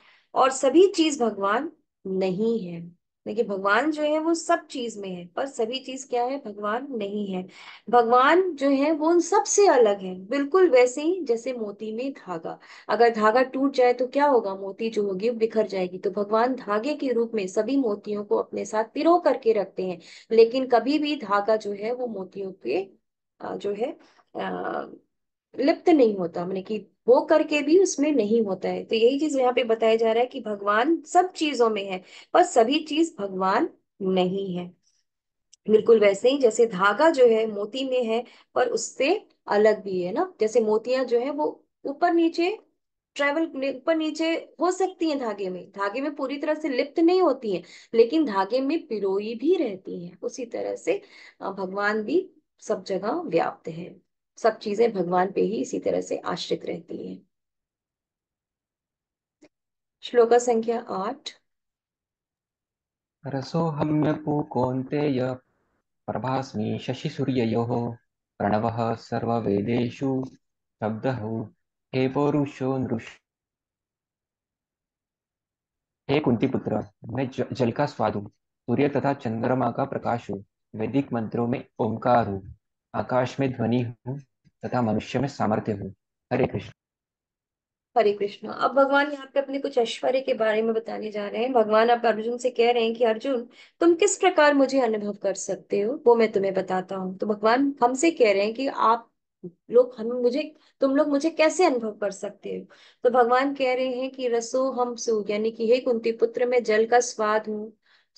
और सभी चीज भगवान नहीं है देखिए भगवान जो है वो सब चीज में है पर सभी चीज क्या है भगवान नहीं है भगवान जो है वो उन सबसे अलग है बिल्कुल वैसे ही जैसे मोती में धागा अगर धागा टूट जाए तो क्या होगा मोती जो होगी वो बिखर जाएगी तो भगवान धागे के रूप में सभी मोतियों को अपने साथ पिरो करके रखते हैं लेकिन कभी भी धागा जो है वो मोतियों के जो है लिप्त नहीं होता मैंने की वो करके भी उसमें नहीं होता है तो यही चीज यहाँ पे बताया जा रहा है कि भगवान सब चीजों में है पर सभी चीज भगवान नहीं है बिल्कुल वैसे ही जैसे धागा जो है मोती में है पर उससे अलग भी है ना जैसे मोतियां जो है वो ऊपर नीचे ट्रेवल ऊपर नीचे हो सकती है धागे में धागे में पूरी तरह से लिप्त नहीं होती है लेकिन धागे में पिरोई भी रहती है उसी तरह से भगवान भी सब जगह व्याप्त है सब चीजें भगवान पे ही इसी तरह से आश्रित रहती हैं श्लोक संख्या आठ शशि सूर्य यो प्रणव सर्व वेदेशु शब्द हे पौरुषो नृष हे पुत्र मैं जल का स्वाद हूँ सूर्य तथा चंद्रमा का प्रकाश हूँ वैदिक मंत्रों में ओंकार हूँ आकाश में ध्वनि हूँ तथा मनुष्य में सामर्थ्य हूँ हरे कृष्ण हरे कृष्ण अब भगवान यहाँ पे अपने कुछ ऐश्वर्य के बारे में बताने जा रहे हैं भगवान अब अर्जुन से कह रहे हैं कि अर्जुन तुम किस प्रकार मुझे अनुभव कर सकते हो वो मैं तुम्हें बताता हूँ तो भगवान हमसे कह रहे हैं कि आप लोग हम मुझे तुम लोग मुझे कैसे अनुभव कर सकते हो तो भगवान कह रहे हैं कि रसो हम सु यानी कि हे कुंती पुत्र मैं जल का स्वाद हूँ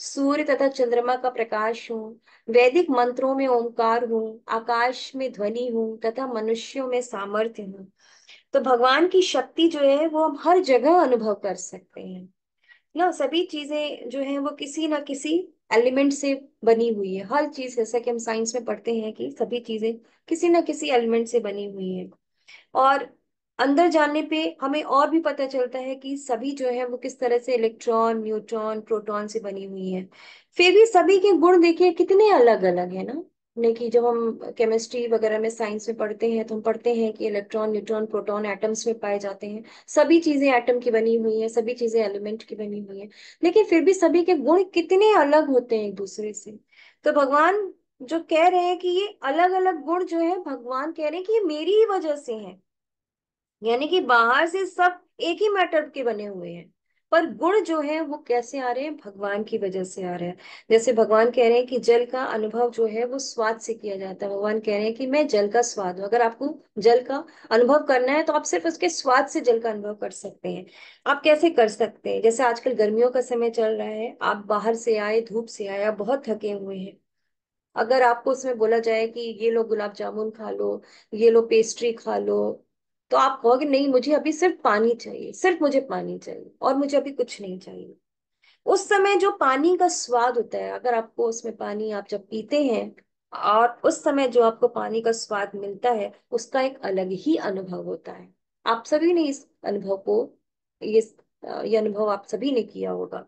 सूर्य तथा चंद्रमा का प्रकाश हूँ वैदिक मंत्रों में ओंकार हूँ आकाश में ध्वनि हूँ तथा मनुष्यों में सामर्थ्य हूँ तो भगवान की शक्ति जो है वो हम हर जगह अनुभव कर सकते हैं ना सभी चीजें जो है वो किसी ना किसी एलिमेंट से बनी हुई है हर चीज जैसा कि हम साइंस में पढ़ते हैं कि सभी चीजें किसी ना किसी एलिमेंट से बनी हुई है और अंदर जाने पे हमें और भी पता चलता है कि सभी जो है वो किस तरह से इलेक्ट्रॉन न्यूट्रॉन प्रोटॉन से बनी हुई है फिर भी सभी के गुण देखिए कितने अलग अलग है ना कि जब हम केमिस्ट्री वगैरह में साइंस में पढ़ते हैं तो हम पढ़ते हैं कि इलेक्ट्रॉन न्यूट्रॉन प्रोटॉन एटम्स में पाए जाते हैं सभी चीजें एटम की बनी हुई है सभी चीजें एलिमेंट की बनी हुई है लेकिन फिर भी सभी के गुण कितने अलग होते हैं एक दूसरे से तो भगवान जो कह रहे हैं कि ये अलग अलग गुण जो है भगवान कह रहे हैं कि ये मेरी ही वजह से है यानी कि बाहर से सब एक ही मैटर के बने हुए हैं पर गुण जो है वो कैसे आ रहे हैं भगवान की वजह से आ रहे हैं जैसे भगवान कह रहे हैं कि जल का अनुभव जो है वो स्वाद से किया जाता है भगवान कह रहे हैं कि मैं जल का स्वाद हूँ अगर आपको जल का अनुभव करना है तो आप सिर्फ उसके स्वाद से जल का अनुभव कर सकते हैं आप कैसे कर सकते हैं जैसे आजकल गर्मियों का समय चल रहा है आप बाहर से आए धूप से आए आप बहुत थके हुए हैं अगर आपको उसमें बोला जाए कि ये लो गुलाब जामुन खा लो ये लो पेस्ट्री खा लो तो आप कहो नहीं मुझे अभी सिर्फ पानी चाहिए सिर्फ मुझे पानी चाहिए और मुझे अभी कुछ नहीं चाहिए उस समय जो पानी का स्वाद होता है अगर आपको उसमें पानी आप जब पीते हैं और उस समय जो आपको पानी का स्वाद मिलता है उसका एक अलग ही अनुभव होता है आप सभी ने इस अनुभव को ये ये अनुभव आप सभी ने किया होगा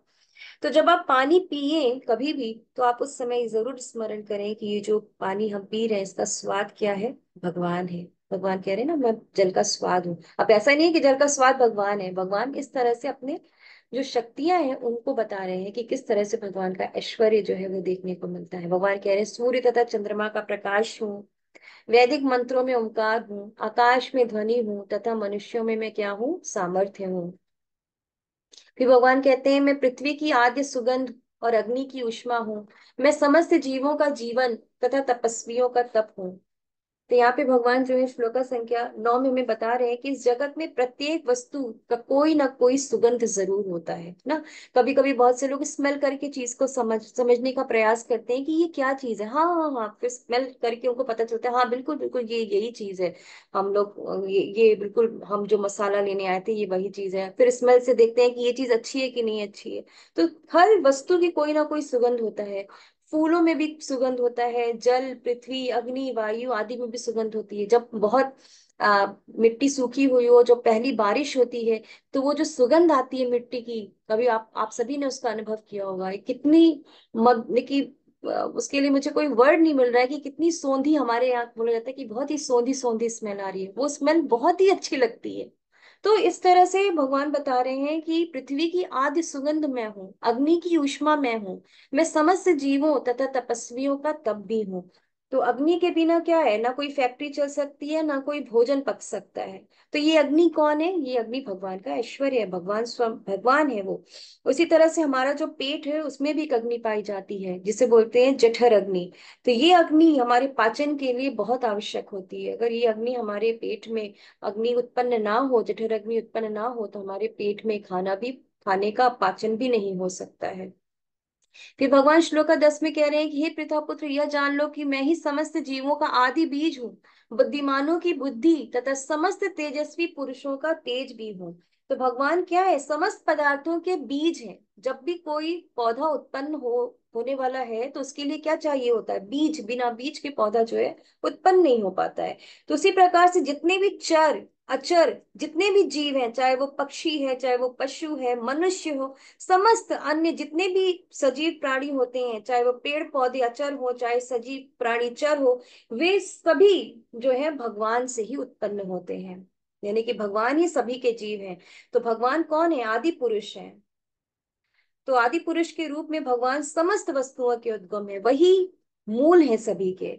तो जब आप पानी पिए कभी भी तो आप उस समय जरूर स्मरण करें कि ये जो पानी हम पी रहे हैं इसका स्वाद क्या है भगवान है भगवान कह रहे हैं ना मैं जल का स्वाद हूँ अब ऐसा नहीं है कि जल का स्वाद भगवान है भगवान इस तरह से अपने जो शक्तियां हैं उनको बता रहे हैं कि किस तरह से भगवान का ऐश्वर्य जो है वो देखने को मिलता है भगवान कह रहे हैं सूर्य तथा चंद्रमा का प्रकाश हूँ वैदिक मंत्रों में ओंकार हूँ आकाश में ध्वनि हूँ तथा मनुष्यों में मैं क्या हूँ सामर्थ्य हूँ फिर भगवान कहते हैं मैं पृथ्वी की आद्य सुगंध और अग्नि की उष्मा हूँ मैं समस्त जीवों का जीवन तथा तपस्वियों का तप हूँ तो यहाँ पे भगवान जो है श्लोका संख्या नौ में हमें बता रहे हैं कि इस जगत में प्रत्येक वस्तु का कोई ना कोई सुगंध जरूर होता है ना कभी कभी बहुत से लोग स्मेल करके चीज को समझ समझने का प्रयास करते हैं कि ये क्या चीज है हाँ हाँ हाँ फिर स्मेल करके उनको पता चलता है हाँ बिल्कुल बिल्कुल ये यही चीज है हम लोग ये ये बिल्कुल हम जो मसाला लेने आए थे ये वही चीज है फिर स्मेल से देखते हैं कि ये चीज अच्छी है कि नहीं अच्छी है तो हर वस्तु की कोई ना कोई सुगंध होता है फूलों में भी सुगंध होता है जल पृथ्वी अग्नि वायु आदि में भी सुगंध होती है जब बहुत आ, मिट्टी सूखी हुई हो जो पहली बारिश होती है तो वो जो सुगंध आती है मिट्टी की कभी आप आप सभी ने उसका अनुभव किया होगा कितनी मग की उसके लिए मुझे कोई वर्ड नहीं मिल रहा है कि कितनी सौंधी हमारे यहाँ बोला जाता है कि बहुत ही सौंधी सौंधी स्मेल आ रही है वो स्मेल बहुत ही अच्छी लगती है तो इस तरह से भगवान बता रहे हैं कि पृथ्वी की आदि सुगंध मैं हूँ अग्नि की उष्मा मैं हूँ मैं समस्त जीवों तथा तपस्वियों का तब भी हूँ तो अग्नि के बिना क्या है ना कोई फैक्ट्री चल सकती है ना कोई भोजन पक सकता है तो ये अग्नि कौन है ये अग्नि भगवान का ऐश्वर्य है भगवान स्वयं भगवान है वो उसी तरह से हमारा जो पेट है उसमें भी एक अग्नि पाई जाती है जिसे बोलते हैं जठर अग्नि तो ये अग्नि हमारे पाचन के लिए बहुत आवश्यक होती है अगर ये अग्नि हमारे पेट में अग्नि उत्पन्न ना हो जठर अग्नि उत्पन्न ना हो तो हमारे पेट में खाना भी खाने का पाचन भी नहीं हो सकता है फिर भगवान श्लोक दस में कह रहे हैं कि हे पृथ्वी पुत्र यह जान लो कि मैं ही समस्त जीवों का आदि बीज हूँ बुद्धिमानों की बुद्धि तथा समस्त तेजस्वी पुरुषों का तेज भी हूँ तो भगवान क्या है समस्त पदार्थों के बीज है जब भी कोई पौधा उत्पन्न हो होने वाला है तो उसके लिए क्या चाहिए होता है बीज बिना बीज के पौधा जो है उत्पन्न नहीं हो पाता है तो उसी प्रकार से जितने भी चर अचर जितने भी जीव हैं चाहे वो पक्षी है चाहे वो पशु है मनुष्य हो समस्त अन्य जितने भी सजीव प्राणी होते हैं चाहे वो पेड़ पौधे अचर हो चाहे सजीव प्राणी चर हो वे सभी जो है भगवान से ही उत्पन्न होते हैं यानी कि भगवान ही सभी के जीव हैं तो भगवान कौन है आदि पुरुष है तो आदि पुरुष के रूप में भगवान समस्त वस्तुओं के उद्गम है वही मूल है सभी के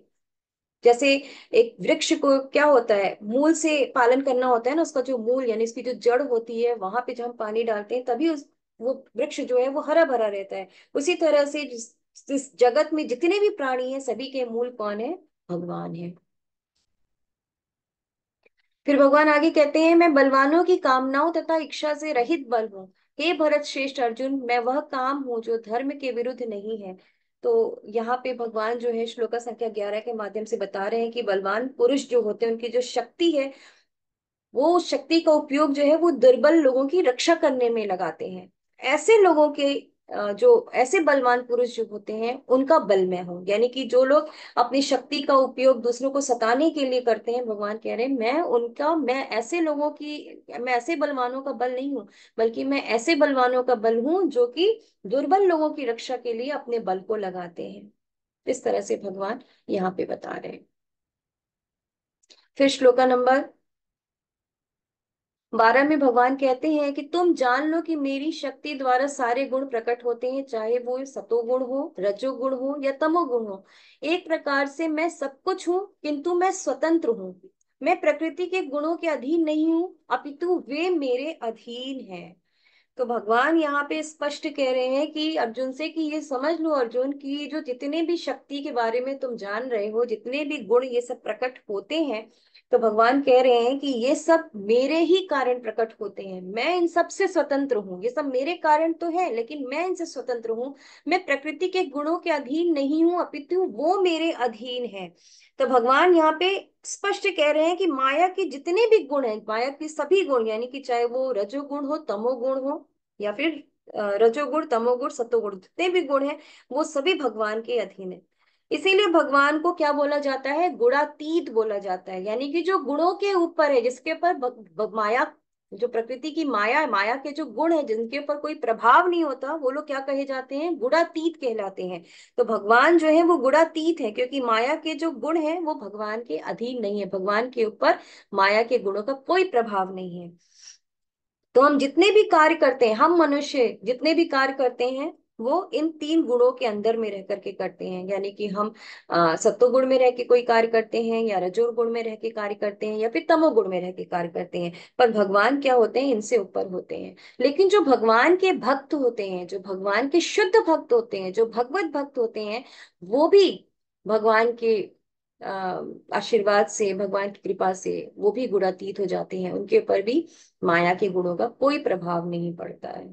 जैसे एक वृक्ष को क्या होता है मूल से पालन करना होता है ना उसका जो मूल यानी उसकी जो जड़ होती है वहां पे जब हम पानी डालते हैं तभी उस वो वृक्ष जो है वो हरा भरा रहता है उसी तरह से जिस, इस जगत में जितने भी प्राणी हैं सभी के मूल कौन है भगवान है फिर भगवान आगे कहते हैं मैं बलवानों की कामनाओं तथा इच्छा से रहित बल हूँ हे भरत श्रेष्ठ अर्जुन मैं वह काम हूँ जो धर्म के विरुद्ध नहीं है तो यहाँ पे भगवान जो है श्लोका संख्या ग्यारह के माध्यम से बता रहे हैं कि बलवान पुरुष जो होते हैं उनकी जो शक्ति है वो शक्ति का उपयोग जो है वो दुर्बल लोगों की रक्षा करने में लगाते हैं ऐसे लोगों के जो ऐसे बलवान पुरुष जो होते हैं उनका बल मैं हूं यानी कि जो लोग अपनी शक्ति का उपयोग दूसरों को सताने के लिए करते हैं भगवान कह रहे हैं मैं उनका मैं ऐसे लोगों की मैं ऐसे बलवानों का बल नहीं हूँ बल्कि मैं ऐसे बलवानों का बल हूँ जो कि दुर्बल लोगों की रक्षा के लिए अपने बल को लगाते हैं इस तरह से भगवान यहाँ पे बता रहे हैं फिर श्लोका नंबर बारह में भगवान कहते हैं कि तुम जान लो कि मेरी शक्ति द्वारा सारे गुण प्रकट होते हैं चाहे वो सतोगुण हो रजोगुण हो या तमोगुण हो एक प्रकार से मैं सब कुछ हूँ किंतु मैं स्वतंत्र हूँ मैं प्रकृति के गुणों के अधीन नहीं हूँ अपितु वे मेरे अधीन है तो भगवान यहाँ पे स्पष्ट कह रहे हैं कि अर्जुन से कि ये समझ लो अर्जुन कि जो जितने भी शक्ति के बारे में तुम जान रहे हो जितने भी गुण ये सब प्रकट होते हैं तो भगवान कह रहे हैं कि ये सब मेरे ही कारण प्रकट होते हैं मैं इन सब से स्वतंत्र हूँ ये सब मेरे कारण तो है लेकिन मैं इनसे स्वतंत्र हूँ मैं प्रकृति के गुणों के अधीन नहीं हूँ अपितु वो मेरे अधीन है तो भगवान यहाँ पे स्पष्ट कह रहे हैं कि माया के जितने भी गुण हैं माया के सभी गुण यानी कि चाहे वो रजोगुण हो तमोगुण हो या फिर रजोगुण तमोगुण सतोगुण जितने भी गुण हैं वो सभी भगवान के अधीन है इसीलिए भगवान को क्या बोला जाता है गुणातीत बोला जाता है यानी कि जो गुणों के ऊपर है जिसके ऊपर माया जो प्रकृति की माया है माया के जो गुण है जिनके ऊपर कोई प्रभाव नहीं होता वो लोग क्या कहे जाते हैं गुणातीत कहलाते हैं तो भगवान जो है वो गुणातीत है क्योंकि माया के जो गुण है वो भगवान के अधीन नहीं है भगवान के ऊपर माया के गुणों का कोई प्रभाव नहीं है तो हम जितने भी कार्य करते हैं हम मनुष्य जितने भी कार्य करते हैं वो इन तीन गुणों के अंदर में रह करके करते हैं यानी कि हम गुण में रह के कोई कार्य करते हैं या गुण में रह के कार्य करते हैं या फिर तमो गुण में रह के कार्य करते हैं पर भगवान क्या होते हैं इनसे ऊपर होते हैं लेकिन जो भगवान के भक्त होते हैं जो भगवान के शुद्ध भक्त होते हैं जो भगवत भक्त होते हैं वो भी भगवान के आशीर्वाद से भगवान की कृपा से वो भी गुणातीत हो जाते हैं उनके ऊपर भी माया के गुणों का कोई प्रभाव नहीं पड़ता है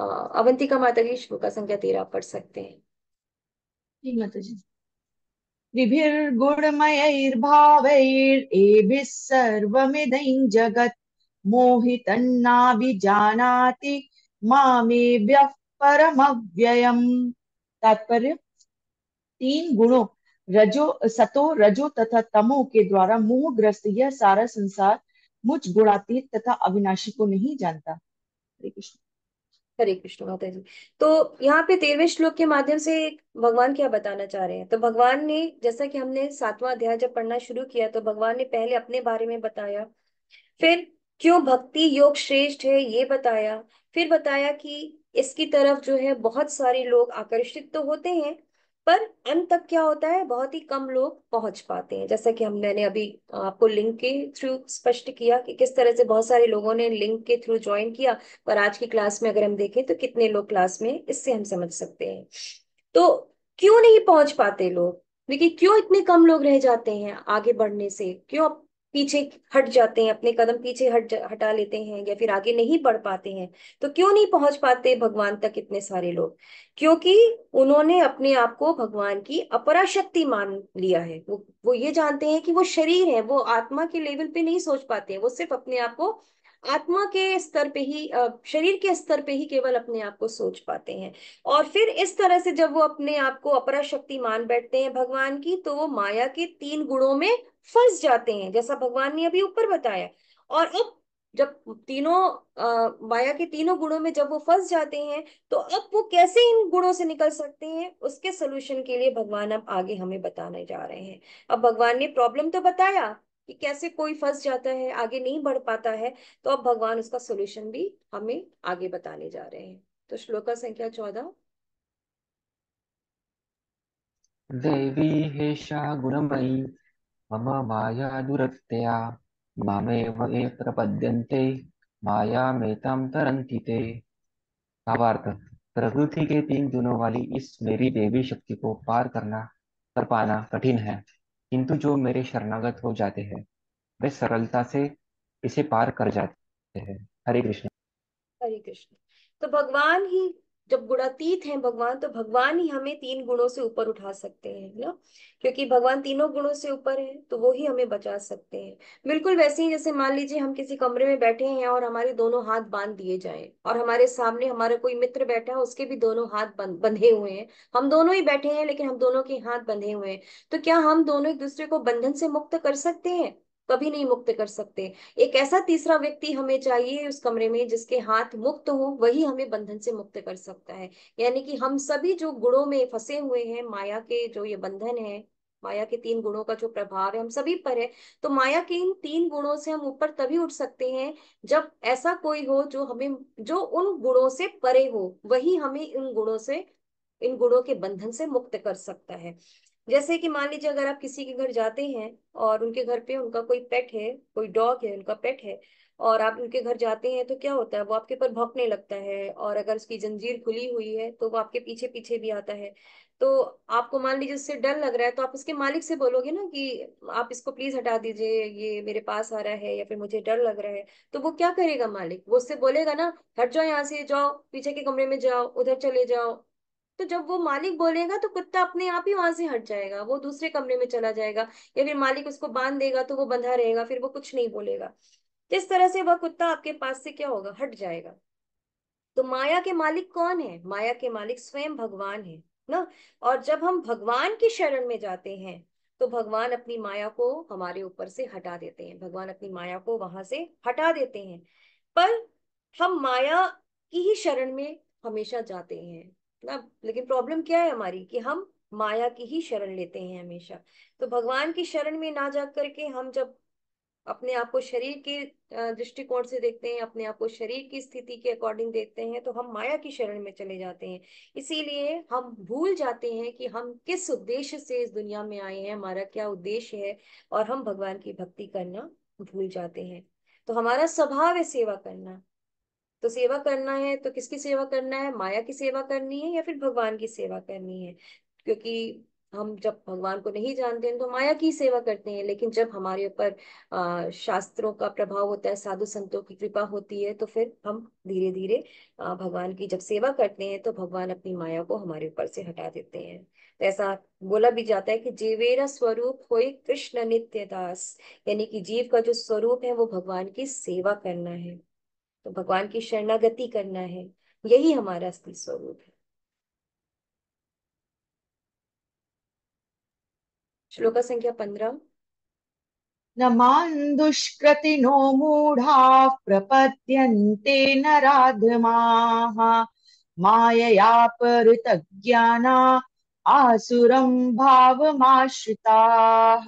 अवंतिका माता की श्लोक संख्या तेरह पढ़ सकते हैं जगत जी तात्पर्य तीन गुणों रजो सतो रजो तथा तमो के द्वारा मोह ग्रस्त यह सारा संसार मुझ गुणातीत तथा अविनाशी को नहीं जानता हरे कृष्ण हरे कृष्ण माता जी तो यहाँ पे तेरहवें श्लोक के माध्यम से भगवान क्या बताना चाह रहे हैं तो भगवान ने जैसा कि हमने सातवां अध्याय जब पढ़ना शुरू किया तो भगवान ने पहले अपने बारे में बताया फिर क्यों भक्ति योग श्रेष्ठ है ये बताया फिर बताया कि इसकी तरफ जो है बहुत सारे लोग आकर्षित तो होते हैं पर अंत तक क्या होता है बहुत ही कम लोग पहुंच पाते हैं जैसा कि हम मैंने अभी आपको लिंक के थ्रू स्पष्ट किया कि किस तरह से बहुत सारे लोगों ने लिंक के थ्रू ज्वाइन किया पर आज की क्लास में अगर हम देखें तो कितने लोग क्लास में इससे हम समझ सकते हैं तो क्यों नहीं पहुंच पाते लोग देखिए क्यों इतने कम लोग रह जाते हैं आगे बढ़ने से क्यों पीछे हट जाते हैं अपने कदम पीछे हट हटा लेते हैं या फिर आगे नहीं बढ़ पाते हैं तो क्यों नहीं पहुंच पाते भगवान तक इतने सारे लोग क्योंकि उन्होंने अपने आप को भगवान की अपराशक्ति मान लिया है वो वो ये जानते हैं कि वो शरीर है वो आत्मा के लेवल पे नहीं सोच पाते हैं वो सिर्फ अपने आप को आत्मा के स्तर पे ही शरीर के स्तर पे ही केवल अपने आप को सोच पाते हैं और फिर इस तरह से जब वो अपने आप को अपरा शक्ति मान बैठते हैं भगवान की तो वो माया के तीन गुणों में फंस जाते हैं जैसा भगवान ने अभी ऊपर बताया और अब जब तीनों आ, माया के तीनों गुणों में जब वो फंस जाते हैं तो अब वो कैसे इन गुणों से निकल सकते हैं उसके सोल्यूशन के लिए भगवान अब आगे हमें बताने जा रहे हैं अब भगवान ने प्रॉब्लम तो बताया कि कैसे कोई फंस जाता है आगे नहीं बढ़ पाता है तो अब भगवान उसका सोल्यूशन भी हमें आगे बताने जा रहे हैं तो श्लोक संख्या चौदह देवी हेषा गुणमयी मम माया दुरक्तया मामेव ये प्रपद्यन्ते मेतम तरंती ते भावार्थ प्रकृति के तीन गुणों वाली इस मेरी देवी शक्ति को पार करना कर पाना कठिन है किंतु जो मेरे शरणागत हो जाते हैं वे सरलता से इसे पार कर जाते हैं हरे कृष्ण हरे कृष्ण तो भगवान ही जब गुणातीत हैं भगवान तो भगवान ही हमें तीन गुणों से ऊपर उठा सकते हैं ना क्योंकि भगवान तीनों गुणों से ऊपर है तो वो ही हमें बचा सकते हैं बिल्कुल वैसे ही जैसे मान लीजिए हम किसी कमरे में बैठे हैं और हमारे दोनों हाथ बांध दिए जाए और हमारे सामने हमारा कोई मित्र बैठा है उसके भी दोनों हाथ बंधे हुए हैं हम दोनों ही बैठे हैं लेकिन हम दोनों के हाथ बंधे हुए हैं तो क्या हम दोनों एक दूसरे को बंधन से मुक्त कर सकते हैं कभी नहीं मुक्त कर सकते एक ऐसा तीसरा व्यक्ति हमें चाहिए उस कमरे में जिसके हाथ मुक्त हो वही हमें बंधन से मुक्त कर सकता है यानी कि हम सभी जो गुणों में फंसे हुए हैं माया के जो ये बंधन है माया के तीन गुणों का जो प्रभाव है हम सभी पर है तो माया के इन तीन गुणों से हम ऊपर तभी उठ सकते हैं जब ऐसा कोई हो जो हमें जो उन गुणों से परे हो वही हमें इन गुणों से इन गुणों के बंधन से मुक्त कर सकता है जैसे कि मान लीजिए अगर आप किसी के घर जाते हैं और उनके घर पे उनका कोई पेट है कोई डॉग है उनका पेट है और आप उनके घर जाते हैं तो क्या होता है वो आपके ऊपर भौंकने लगता है और अगर उसकी जंजीर खुली हुई है तो वो आपके पीछे पीछे भी आता है तो आपको मान लीजिए उससे डर लग रहा है तो आप उसके मालिक से बोलोगे ना कि आप इसको प्लीज हटा दीजिए ये मेरे पास आ रहा है या फिर मुझे डर लग रहा है तो वो क्या करेगा मालिक वो उससे बोलेगा ना हट जाओ यहाँ से जाओ पीछे के कमरे में जाओ उधर चले जाओ तो जब वो मालिक बोलेगा तो कुत्ता अपने आप ही वहां से हट जाएगा वो दूसरे कमरे में चला जाएगा या फिर मालिक उसको बांध देगा तो वो बंधा रहेगा फिर वो कुछ नहीं बोलेगा इस तरह से वह कुत्ता आपके पास से क्या होगा हट जाएगा तो माया के मालिक कौन है माया के मालिक स्वयं भगवान है ना और जब हम भगवान की शरण में जाते हैं तो भगवान अपनी माया को हमारे ऊपर से हटा देते हैं भगवान अपनी माया को वहां से हटा देते हैं पर हम माया की ही शरण में हमेशा जाते हैं ना लेकिन प्रॉब्लम क्या है हमारी कि हम माया की ही शरण लेते हैं हमेशा तो भगवान की शरण में ना जा करके हम जब अपने आप को शरीर के दृष्टिकोण से देखते हैं अपने आप को शरीर की स्थिति के अकॉर्डिंग देखते हैं तो हम माया की शरण में चले जाते हैं इसीलिए हम भूल जाते हैं कि हम किस उद्देश्य से इस दुनिया में आए हैं हमारा क्या उद्देश्य है और हम भगवान की भक्ति करना भूल जाते हैं तो हमारा स्वभाव है सेवा करना तो सेवा करना है तो किसकी सेवा करना है माया की सेवा करनी है या फिर भगवान की सेवा करनी है क्योंकि हम जब भगवान को नहीं जानते हैं तो माया की सेवा करते हैं लेकिन जब हमारे ऊपर शास्त्रों का प्रभाव होता है साधु संतों की कृपा होती है तो फिर हम धीरे धीरे भगवान की जब सेवा करते हैं तो भगवान अपनी माया को हमारे ऊपर से हटा देते हैं तो ऐसा बोला भी जाता है कि जीवेरा स्वरूप हो कृष्ण नित्य दास यानी कि जीव का जो स्वरूप है वो भगवान की सेवा करना है तो भगवान की शरणागति करना है यही हमारा असली स्वरूप है श्लोक संख्या पंद्रह न नो दुष्कृतिनो मूढाः प्रपद्यन्ते न राधमाः माययापहृतज्ञाना आसुरं भावमाश्रिताः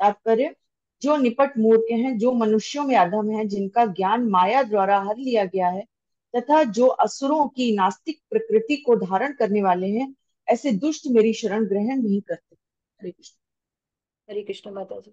तात्पर्य जो निपट मूर्ख हैं जो मनुष्यों में अधम हैं जिनका ज्ञान माया द्वारा हर लिया गया है तथा जो असुरों की नास्तिक प्रकृति को धारण करने वाले हैं ऐसे दुष्ट मेरी शरण ग्रहण नहीं करते हरे कृष्ण हरे कृष्ण माता जी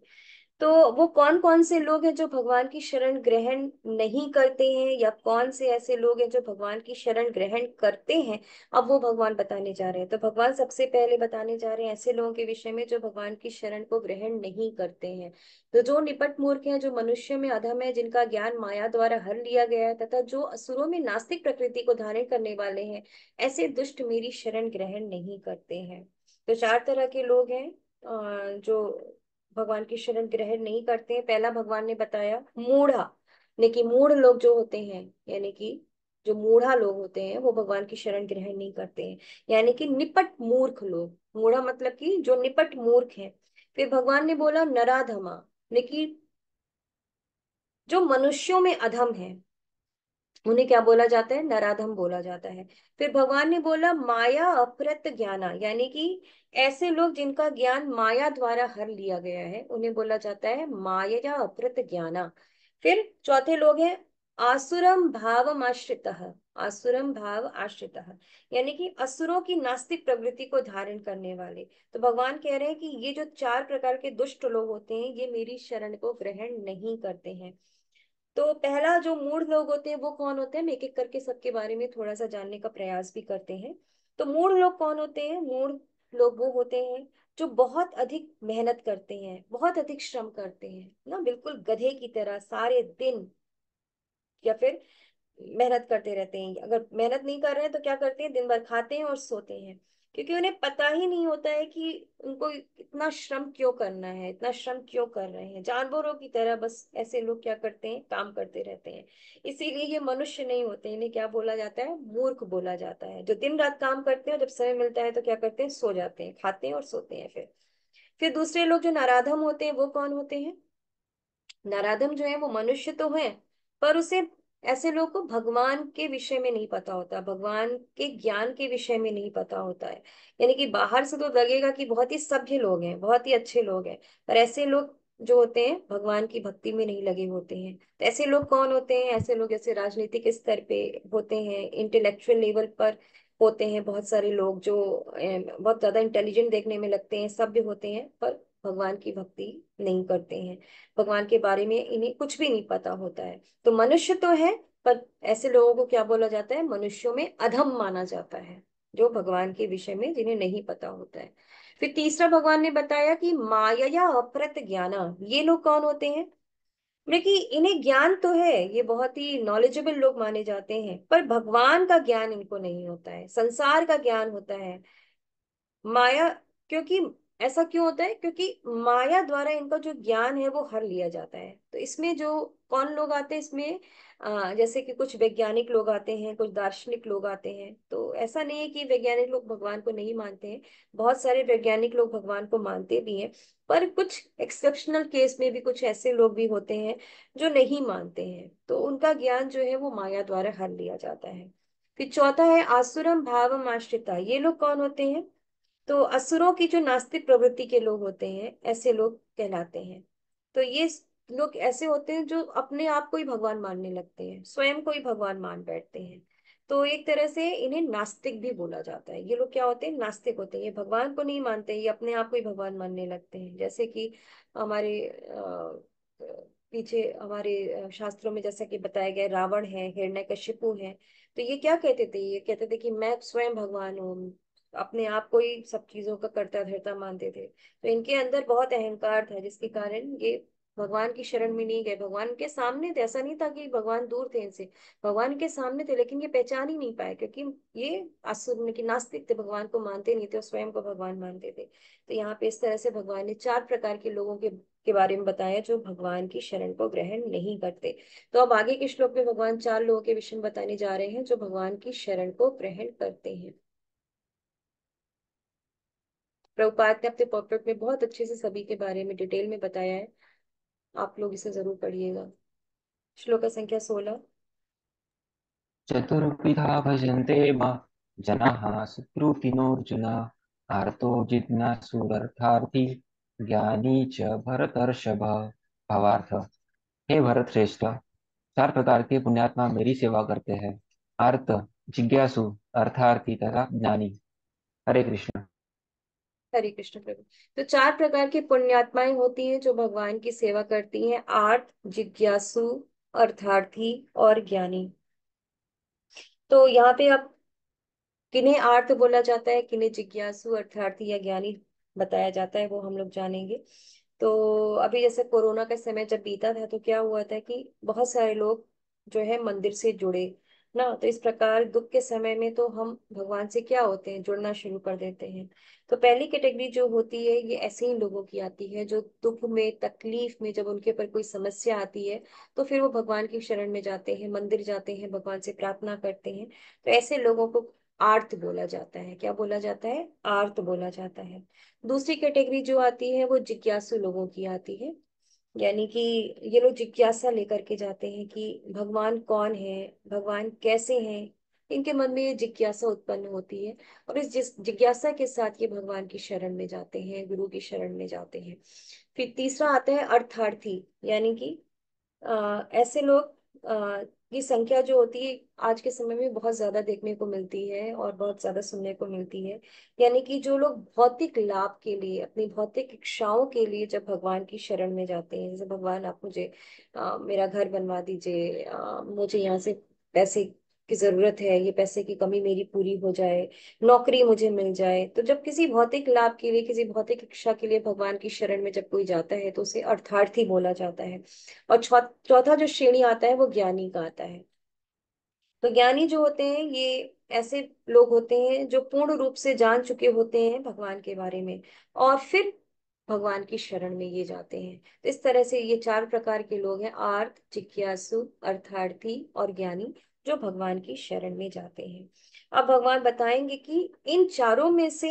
तो वो कौन कौन से लोग हैं जो भगवान की शरण ग्रहण नहीं करते हैं या कौन से ऐसे लोग हैं जो भगवान की शरण ग्रहण करते हैं अब वो भगवान बताने जा रहे हैं तो भगवान सबसे पहले बताने जा रहे हैं ऐसे लोगों के विषय में जो भगवान की शरण को ग्रहण नहीं करते हैं तो जो निपट मूर्ख हैं जो मनुष्य में अधम है जिनका ज्ञान माया द्वारा हर लिया गया है तथा जो असुरों में नास्तिक प्रकृति को धारण करने वाले हैं ऐसे दुष्ट मेरी शरण ग्रहण नहीं करते हैं तो चार तरह के लोग हैं जो भगवान की शरण ग्रहण नहीं करते हैं पहला भगवान ने बताया मूढ़ा यानी कि मूढ़ लोग जो होते हैं यानी कि जो मूढ़ा लोग होते हैं वो भगवान की शरण ग्रहण नहीं करते हैं यानी कि निपट मूर्ख लोग मूढ़ा मतलब कि जो निपट मूर्ख है फिर भगवान ने बोला नराधमा यानी कि जो मनुष्यों में अधम है उन्हें क्या बोला जाता है नराधम बोला जाता है फिर भगवान ने बोला माया अपृत ज्ञाना यानी कि ऐसे लोग जिनका ज्ञान माया द्वारा हर लिया गया है उन्हें बोला जाता है माया अप्रत ज्ञाना फिर चौथे लोग हैं आसुरम भाव आश्रित आसुरम भाव आश्रित यानी कि असुरों की नास्तिक प्रवृत्ति को धारण करने वाले तो भगवान कह रहे हैं कि ये जो चार प्रकार के दुष्ट लोग होते हैं ये मेरी शरण को ग्रहण नहीं करते हैं तो पहला जो मूढ़ लोग होते हैं वो कौन होते हैं एक एक करके सबके बारे में थोड़ा सा जानने का प्रयास भी करते हैं तो मूढ़ लोग कौन होते हैं मूढ़ लोग वो होते हैं जो बहुत अधिक मेहनत करते हैं बहुत अधिक श्रम करते हैं ना बिल्कुल गधे की तरह सारे दिन या फिर मेहनत करते रहते हैं अगर मेहनत नहीं कर रहे हैं तो क्या करते हैं दिन भर खाते हैं और सोते हैं क्योंकि उन्हें पता ही नहीं होता है कि उनको इतना श्रम क्यों करना है इतना श्रम क्यों कर रहे हैं जानवरों की तरह बस ऐसे लोग क्या करते हैं काम करते रहते हैं इसीलिए ये मनुष्य नहीं होते इन्हें क्या बोला जाता है मूर्ख बोला जाता है जो दिन रात काम करते हैं जब समय मिलता है तो क्या करते हैं सो जाते हैं खाते हैं और सोते हैं फिर फिर दूसरे लोग जो नाराधम होते हैं वो कौन होते हैं नाराधम जो है वो मनुष्य तो है पर उसे ऐसे लोग को भगवान के विषय में नहीं पता होता भगवान के ज्ञान के विषय में नहीं पता होता है यानी कि बाहर से तो लगेगा कि बहुत ही सभ्य लोग हैं बहुत ही अच्छे लोग हैं पर ऐसे लोग जो होते हैं भगवान की भक्ति में नहीं लगे होते हैं तो ऐसे लोग कौन होते हैं ऐसे लोग ऐसे राजनीतिक स्तर पे होते हैं इंटेलेक्चुअल लेवल पर होते हैं बहुत सारे लोग जो बहुत ज्यादा इंटेलिजेंट देखने में लगते हैं सभ्य होते हैं पर भगवान की भक्ति नहीं करते हैं भगवान के बारे में इन्हें कुछ भी नहीं पता होता है तो मनुष्य तो है पर ऐसे लोगों को क्या बोला जाता है मनुष्यों में अधम माना जाता है जो भगवान के विषय में जिन्हें नहीं पता होता है फिर तीसरा भगवान ने बताया कि माया या अप्रत ज्ञान ये लोग कौन होते हैं कि इन्हें ज्ञान तो है ये बहुत ही नॉलेजेबल लोग माने जाते हैं पर भगवान का ज्ञान इनको नहीं होता है संसार का ज्ञान होता है माया क्योंकि ऐसा क्यों होता है क्योंकि माया द्वारा इनका जो ज्ञान है वो हर लिया जाता है तो इसमें जो कौन लोग आते हैं इसमें आ, जैसे कि कुछ वैज्ञानिक लोग आते हैं कुछ दार्शनिक लोग आते हैं तो ऐसा नहीं है कि वैज्ञानिक लोग भगवान को नहीं मानते हैं बहुत सारे वैज्ञानिक लोग भगवान को मानते भी हैं पर कुछ एक्सेप्शनल केस में भी कुछ ऐसे लोग भी होते हैं जो नहीं मानते हैं तो उनका ज्ञान जो है वो माया द्वारा हर लिया जाता है फिर चौथा है आसुरम भाव माश्रिता ये लोग कौन होते हैं तो असुरों की जो नास्तिक प्रवृत्ति के लोग होते हैं ऐसे लोग कहलाते हैं तो ये लोग ऐसे होते हैं जो अपने आप को ही भगवान मानने लगते हैं स्वयं को ही भगवान मान बैठते हैं तो एक तरह से इन्हें नास्तिक भी बोला जाता है ये लोग क्या होते हैं नास्तिक होते हैं ये भगवान को नहीं मानते ये अपने आप को ही भगवान मानने लगते हैं जैसे कि हमारे पीछे हमारे शास्त्रों में जैसा कि बताया गया रावण है हिरण्य कश्यपु है तो ये क्या कहते थे ये कहते थे कि मैं स्वयं भगवान हूँ अपने आप को ही सब चीजों का करता धरता मानते थे तो इनके अंदर बहुत अहंकार था जिसके कारण ये भगवान की शरण में नहीं गए भगवान के सामने थे ऐसा नहीं था कि भगवान दूर थे इनसे भगवान के सामने थे लेकिन ये पहचान ही नहीं पाए क्योंकि ये असुर कि नास्तिक थे भगवान को मानते नहीं थे और स्वयं को भगवान मानते थे तो यहाँ पे इस तरह से भगवान ने चार प्रकार के लोगों के के बारे में बताया जो भगवान की शरण को ग्रहण नहीं करते तो अब आगे के श्लोक में भगवान चार लोगों के विषय में बताने जा रहे हैं जो भगवान की शरण को ग्रहण करते हैं प्रभुपात ने अपने पॉपलेट में बहुत अच्छे से सभी के बारे में डिटेल में बताया है आप लोग इसे जरूर पढ़िएगा श्लोक संख्या सोलह चतुर्विधा भजन्ते मा जनाः सुकृतिनोऽर्जुन आर्तो जिज्ञासुरर्थार्थी ज्ञानी च भरतर्षभ भवार्थ हे भरत श्रेष्ठ चार प्रकार के पुण्यात्मा मेरी सेवा करते हैं आर्त जिज्ञासु अर्थार्थी तथा ज्ञानी हरे कृष्ण हरे कृष्ण प्रभु तो चार प्रकार की पुण्यात्माएं होती हैं जो भगवान की सेवा करती हैं आर्थ जिज्ञासु अर्थार्थी और ज्ञानी तो यहाँ पे अब किन्हें आर्थ बोला जाता है किन्हें जिज्ञासु अर्थार्थी या ज्ञानी बताया जाता है वो हम लोग जानेंगे तो अभी जैसे कोरोना का समय जब बीता था तो क्या हुआ था कि बहुत सारे लोग जो है मंदिर से जुड़े ना तो इस प्रकार दुख के समय में तो हम भगवान से क्या होते हैं जुड़ना शुरू कर देते हैं तो पहली कैटेगरी जो होती है ये ऐसे ही लोगों की आती है जो दुख में तकलीफ में जब उनके ऊपर कोई समस्या आती है तो फिर वो भगवान की शरण में जाते हैं मंदिर जाते हैं भगवान से प्रार्थना करते हैं तो ऐसे लोगों को आर्त बोला जाता है क्या बोला जाता है आर्त बोला जाता है दूसरी कैटेगरी जो आती है वो जिज्ञासु लोगों की आती है यानी कि ये लोग जिज्ञासा लेकर के जाते हैं कि भगवान कौन है भगवान कैसे हैं इनके मन में ये जिज्ञासा उत्पन्न होती है और इस जिस जिज्ञासा के साथ ये भगवान की शरण में जाते हैं गुरु की शरण में जाते हैं फिर तीसरा आता है अर्थार्थी यानी कि आ, ऐसे लोग अः की संख्या जो होती है आज के समय में बहुत ज्यादा देखने को मिलती है और बहुत ज्यादा सुनने को मिलती है यानी कि जो लोग भौतिक लाभ के लिए अपनी भौतिक इच्छाओं के लिए जब भगवान की शरण में जाते हैं जैसे भगवान आप मुझे आ, मेरा घर बनवा दीजिए मुझे यहाँ से पैसे की जरूरत है ये पैसे की कमी मेरी पूरी हो जाए नौकरी मुझे मिल जाए तो जब किसी भौतिक लाभ के लिए किसी भौतिक इच्छा के लिए भगवान की शरण में जब कोई जाता है तो उसे अर्थार्थी बोला जाता है और चौथा जो श्रेणी आता है वो ज्ञानी का आता है तो ज्ञानी जो होते हैं ये ऐसे लोग होते हैं जो पूर्ण रूप से जान चुके होते हैं भगवान के बारे में और फिर भगवान की शरण में ये जाते हैं तो इस तरह से ये चार प्रकार के लोग हैं आर्थ जिज्ञासु अर्थार्थी और ज्ञानी जो भगवान की शरण में जाते हैं अब भगवान बताएंगे कि इन चारों में से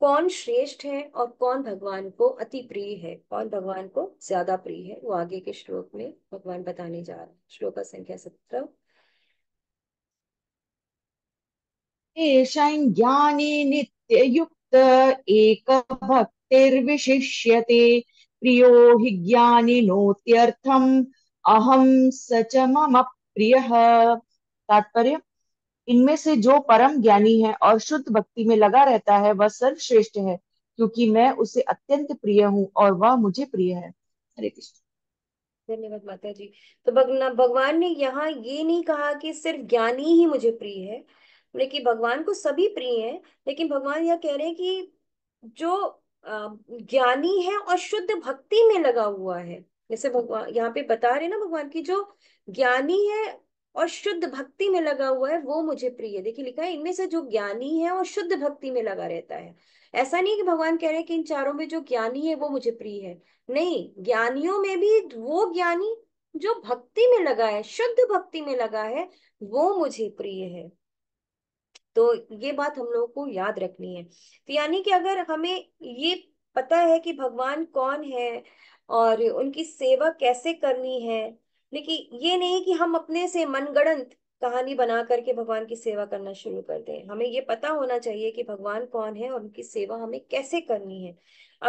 कौन श्रेष्ठ है और कौन भगवान को अति प्रिय है कौन भगवान को ज्यादा प्रिय है वो आगे के श्लोक में भगवान बताने जा रहे हैं श्लोक संख्या सत्रह ज्ञानी युक्त एक भक्तिर्विशिष्य प्रियो हि ज्ञानी नोत्यर्थम अहम सच मम तात्पर्य इनमें से जो परम ज्ञानी है और शुद्ध भक्ति में लगा रहता है वह सर्वश्रेष्ठ है क्योंकि मैं उसे अत्यंत प्रिय हूँ और वह मुझे प्रिय है हरे कृष्ण धन्यवाद माता जी तो भगवान ने यहाँ ये नहीं कहा कि सिर्फ ज्ञानी ही मुझे प्रिय है लेकिन भगवान को सभी प्रिय हैं लेकिन भगवान यह कह रहे हैं कि जो ज्ञानी है और शुद्ध भक्ति में लगा हुआ है जैसे भगवान यहाँ पे बता रहे ना भगवान की जो ज्ञानी है और शुद्ध भक्ति में लगा हुआ है वो मुझे प्रिय है देखिए लिखा है इनमें से जो ज्ञानी है वो शुद्ध भक्ति में लगा रहता है ऐसा नहीं कि भगवान कह रहे हैं कि इन चारों में जो ज्ञानी है वो मुझे प्रिय है नहीं ज्ञानियों में भी वो ज्ञानी जो भक्ति में लगा है शुद्ध भक्ति में लगा है वो मुझे प्रिय है तो ये बात हम लोगों को याद रखनी है तो यानी कि अगर हमें ये पता है कि भगवान कौन है और उनकी सेवा कैसे करनी है लेकिन ये नहीं कि हम अपने से मनगणंत कहानी बना करके भगवान की सेवा करना शुरू कर दें हमें ये पता होना चाहिए कि भगवान कौन है और उनकी सेवा हमें कैसे करनी है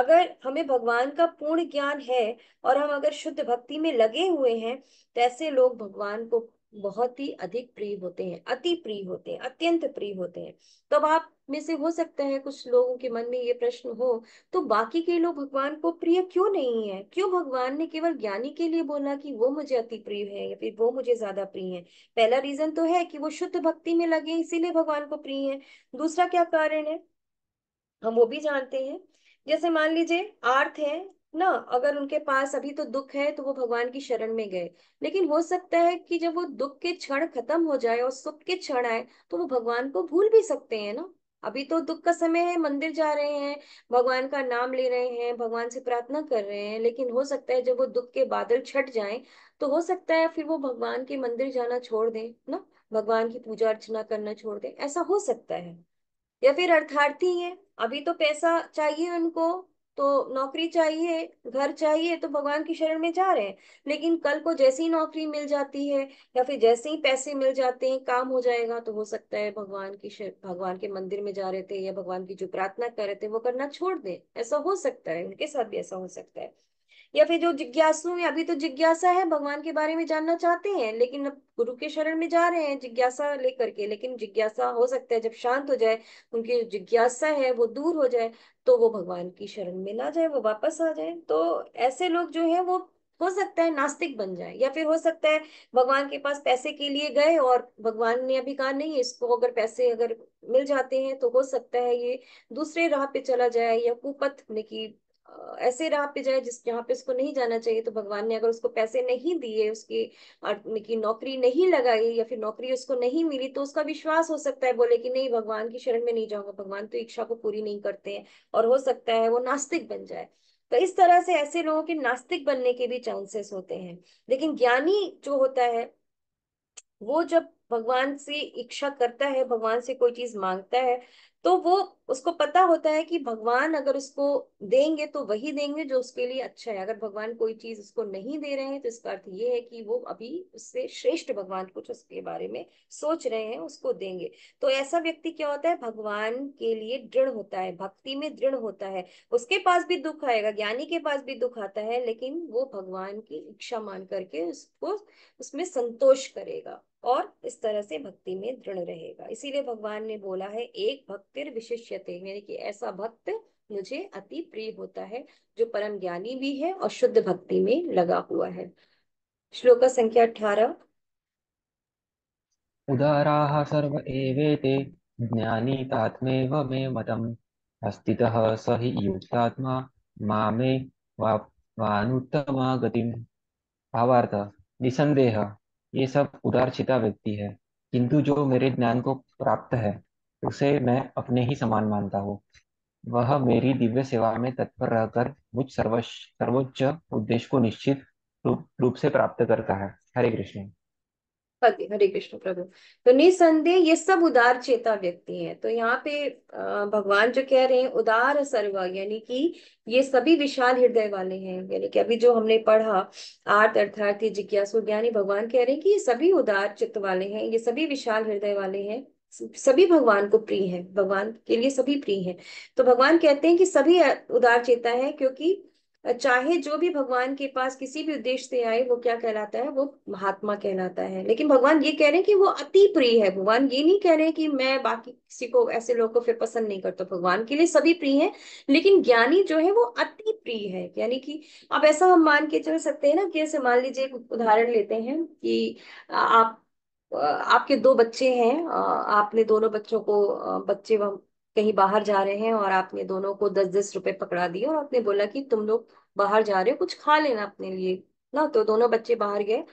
अगर हमें भगवान का पूर्ण ज्ञान है और हम अगर शुद्ध भक्ति में लगे हुए हैं तो ऐसे लोग भगवान को बहुत ही अधिक प्रिय होते हैं अति प्रिय होते हैं अत्यंत प्रिय होते हैं तो अब आप में से हो सकता है कुछ लोगों के मन में ये प्रश्न हो तो बाकी के लोग भगवान को प्रिय क्यों नहीं है क्यों भगवान ने केवल ज्ञानी के लिए बोला कि वो मुझे अति प्रिय है या फिर वो मुझे ज्यादा प्रिय है पहला रीजन तो है कि वो शुद्ध भक्ति में लगे इसीलिए भगवान को प्रिय है दूसरा क्या कारण है हम वो भी जानते हैं जैसे मान लीजिए आर्थ है ना अगर उनके पास अभी तो दुख है तो वो भगवान की शरण में गए लेकिन हो सकता है कि जब वो दुख के क्षण खत्म हो जाए और सुख के क्षण आए तो वो भगवान को भूल भी सकते हैं ना अभी तो दुख का समय है मंदिर जा रहे हैं भगवान का नाम ले रहे हैं भगवान से प्रार्थना कर रहे हैं लेकिन हो सकता है जब वो दुख के बादल छट जाए तो हो सकता है फिर वो भगवान के मंदिर जाना छोड़ दें ना भगवान की पूजा अर्चना करना छोड़ दें ऐसा हो सकता है या फिर अर्थार्थी है अभी तो पैसा चाहिए उनको तो नौकरी चाहिए घर चाहिए तो भगवान की शरण में जा रहे हैं लेकिन कल को जैसे ही नौकरी मिल जाती है या फिर जैसे ही पैसे मिल जाते हैं काम हो जाएगा तो हो सकता है भगवान की भगवान के मंदिर में जा रहे थे या भगवान की जो प्रार्थना कर रहे थे वो करना छोड़ दें ऐसा हो सकता है उनके साथ भी ऐसा हो सकता है या फिर जो जिज्ञासु हैं अभी तो जिज्ञासा है भगवान के बारे में जानना चाहते हैं लेकिन अब गुरु के शरण में जा रहे हैं जिज्ञासा लेकर के लेकिन जिज्ञासा हो सकता है जब शांत हो जाए उनकी जिज्ञासा है वो दूर हो जाए तो वो भगवान की शरण में ना जाए वो वापस आ जाए तो ऐसे लोग जो है वो हो सकता है नास्तिक बन जाए या फिर हो सकता है भगवान के पास पैसे के लिए गए और भगवान ने अभी कहा नहीं इसको अगर पैसे अगर मिल जाते हैं तो हो सकता है ये दूसरे राह पे चला जाए या कुपथ की ऐसे राह पे जाए जिस जहाँ पे उसको नहीं जाना चाहिए तो भगवान ने अगर उसको पैसे नहीं दिए उसकी की नौकरी नहीं लगाई या फिर नौकरी उसको नहीं मिली तो उसका विश्वास हो सकता है बोले कि नहीं भगवान की शरण में नहीं जाऊंगा भगवान तो इच्छा को पूरी नहीं करते हैं और हो सकता है वो नास्तिक बन जाए तो इस तरह से ऐसे लोगों के नास्तिक बनने के भी चांसेस होते हैं लेकिन ज्ञानी जो होता है वो जब भगवान से इच्छा करता है भगवान से कोई चीज मांगता है तो वो उसको पता होता है कि भगवान अगर उसको देंगे तो वही देंगे जो उसके लिए अच्छा है अगर भगवान कोई चीज उसको नहीं दे रहे हैं तो इसका अर्थ ये है कि वो अभी उससे श्रेष्ठ भगवान कुछ उसके बारे में सोच रहे हैं उसको देंगे तो ऐसा व्यक्ति क्या होता है भगवान के लिए दृढ़ होता है भक्ति में दृढ़ होता है उसके पास भी दुख आएगा ज्ञानी के पास भी दुख आता है लेकिन वो भगवान की इच्छा मान करके उसको उसमें संतोष करेगा और इस तरह से भक्ति में दृढ़ रहेगा इसीलिए भगवान ने बोला है एक भक्तिर विशिष्यते यानी कि ऐसा भक्त मुझे अति प्रिय होता है जो परम ज्ञानी भी है और शुद्ध भक्ति में लगा हुआ है श्लोक संख्या अठारह उदारा सर्व एवेते ज्ञानी तात्मेव मे मतम् अस्थितः स युक्तात्मा मामे वा वानुत्तमा गतिम भावार्थ निसंदेह ये सब उदारचिता व्यक्ति है किंतु जो मेरे ज्ञान को प्राप्त है उसे मैं अपने ही समान मानता हूँ वह मेरी दिव्य सेवा में तत्पर रहकर मुझ सर्वोच्च उद्देश्य को निश्चित रूप से प्राप्त करता है हरे कृष्ण हरे हरे कृष्ण प्रभु तो निसंदेह ये सब उदार चेता व्यक्ति हैं तो यहाँ पे भगवान जो कह रहे हैं उदार सर्व यानी कि ये सभी विशाल हृदय वाले हैं यानी कि अभी जो हमने पढ़ा आर्थ अर्थार्थी जिज्ञासु ज्ञानी भगवान कह रहे हैं कि ये सभी उदार चित्त वाले हैं ये सभी विशाल हृदय वाले हैं सभी भगवान को प्रिय है भगवान के लिए सभी प्रिय है तो भगवान कहते हैं कि सभी उदार चेता है क्योंकि चाहे जो भी भगवान के पास किसी भी उद्देश्य से आए वो क्या कहलाता है वो महात्मा कहलाता है लेकिन भगवान ये कह रहे हैं कि वो अति प्रिय है भगवान ये नहीं कह रहे हैं कि मैं बाकी किसी को ऐसे लोग को फिर पसंद नहीं करता भगवान के लिए सभी प्रिय है लेकिन ज्ञानी जो है वो अति प्रिय है यानी कि आप ऐसा हम मान के चल सकते हैं ना कि ऐसे मान लीजिए एक उदाहरण लेते हैं कि आप आपके दो बच्चे हैं आपने दोनों बच्चों को बच्चे कहीं बाहर जा रहे हैं और आपने दोनों को दस दस रुपए पकड़ा दिए और आपने बोला कि तुम लोग बाहर जा रहे हो कुछ खा लेना अपने लिए ना तो दोनों बच्चे बाहर गए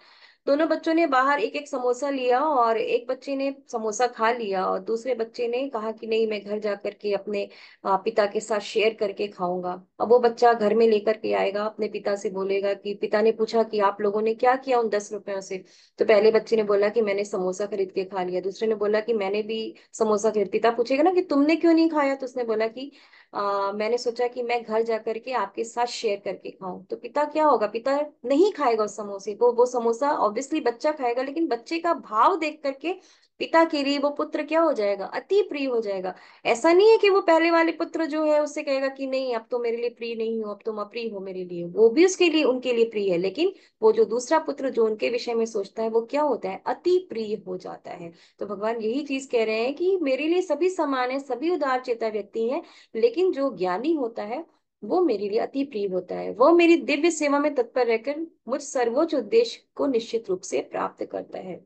दोनों बच्चों ने बाहर एक एक समोसा लिया और एक बच्चे ने समोसा खा लिया और दूसरे बच्चे ने कहा कि नहीं मैं घर जाकर के अपने पिता के साथ शेयर करके खाऊंगा अब वो बच्चा घर में लेकर के आएगा अपने पिता से बोलेगा कि पिता ने पूछा कि आप लोगों ने क्या किया उन दस रुपयों से तो पहले बच्चे ने बोला कि मैंने समोसा खरीद के खा लिया दूसरे ने बोला कि मैंने भी समोसा खरीद पिता पूछेगा ना कि तुमने क्यों नहीं खाया तो उसने बोला कि आ, मैंने सोचा कि मैं घर जा करके आपके साथ शेयर करके खाऊं तो पिता क्या होगा पिता नहीं खाएगा उस समोसे को वो समोसा ऑब्वियसली बच्चा खाएगा लेकिन बच्चे का भाव देख करके पिता के लिए वो पुत्र क्या हो जाएगा अति प्रिय हो जाएगा ऐसा नहीं है कि वो पहले वाले पुत्र जो है उससे कहेगा कि नहीं अब तो मेरे लिए प्रिय नहीं हो अब तुम तो अप्रिय हो मेरे लिए वो भी उसके लिए उनके लिए प्रिय है लेकिन वो जो दूसरा पुत्र जो उनके विषय में सोचता है वो क्या होता है अति प्रिय हो जाता है तो भगवान यही चीज कह रहे हैं कि मेरे लिए सभी समान है सभी उदार चेता व्यक्ति है लेकिन जो ज्ञानी होता है वो मेरे लिए अति प्रिय होता है वो मेरी दिव्य सेवा में तत्पर रहकर मुझ सर्वोच्च उद्देश्य को निश्चित रूप से प्राप्त करता है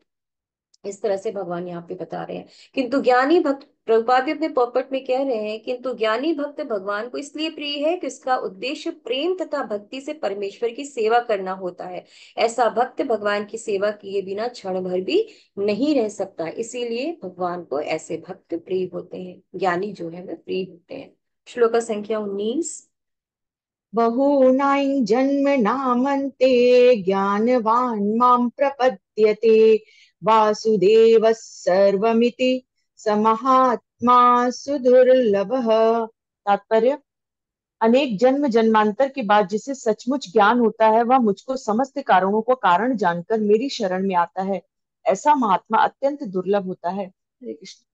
इस तरह से भगवान यहाँ पे बता रहे हैं किंतु ज्ञानी भक्त प्रभुपाद भी अपने पॉपट में कह रहे हैं किंतु ज्ञानी भक्त भगवान को इसलिए प्रिय है कि उसका उद्देश्य प्रेम तथा भक्ति से परमेश्वर की सेवा करना होता है ऐसा भक्त भगवान की सेवा किए बिना क्षण भर भी नहीं रह सकता इसीलिए भगवान को ऐसे भक्त प्रिय होते हैं ज्ञानी जो है वे प्रिय होते हैं श्लोक संख्या उन्नीस नाई जन्म नामंते ज्ञानवान माम प्रपद्य कथ्यते वासुदेवः सर्वमिति स महात्मा सुदुर्लभः तात्पर्य अनेक जन्म जन्मांतर के बाद जिसे सचमुच ज्ञान होता है वह मुझको समस्त कारणों को कारण जानकर मेरी शरण में आता है ऐसा महात्मा अत्यंत दुर्लभ होता है हरे कृष्ण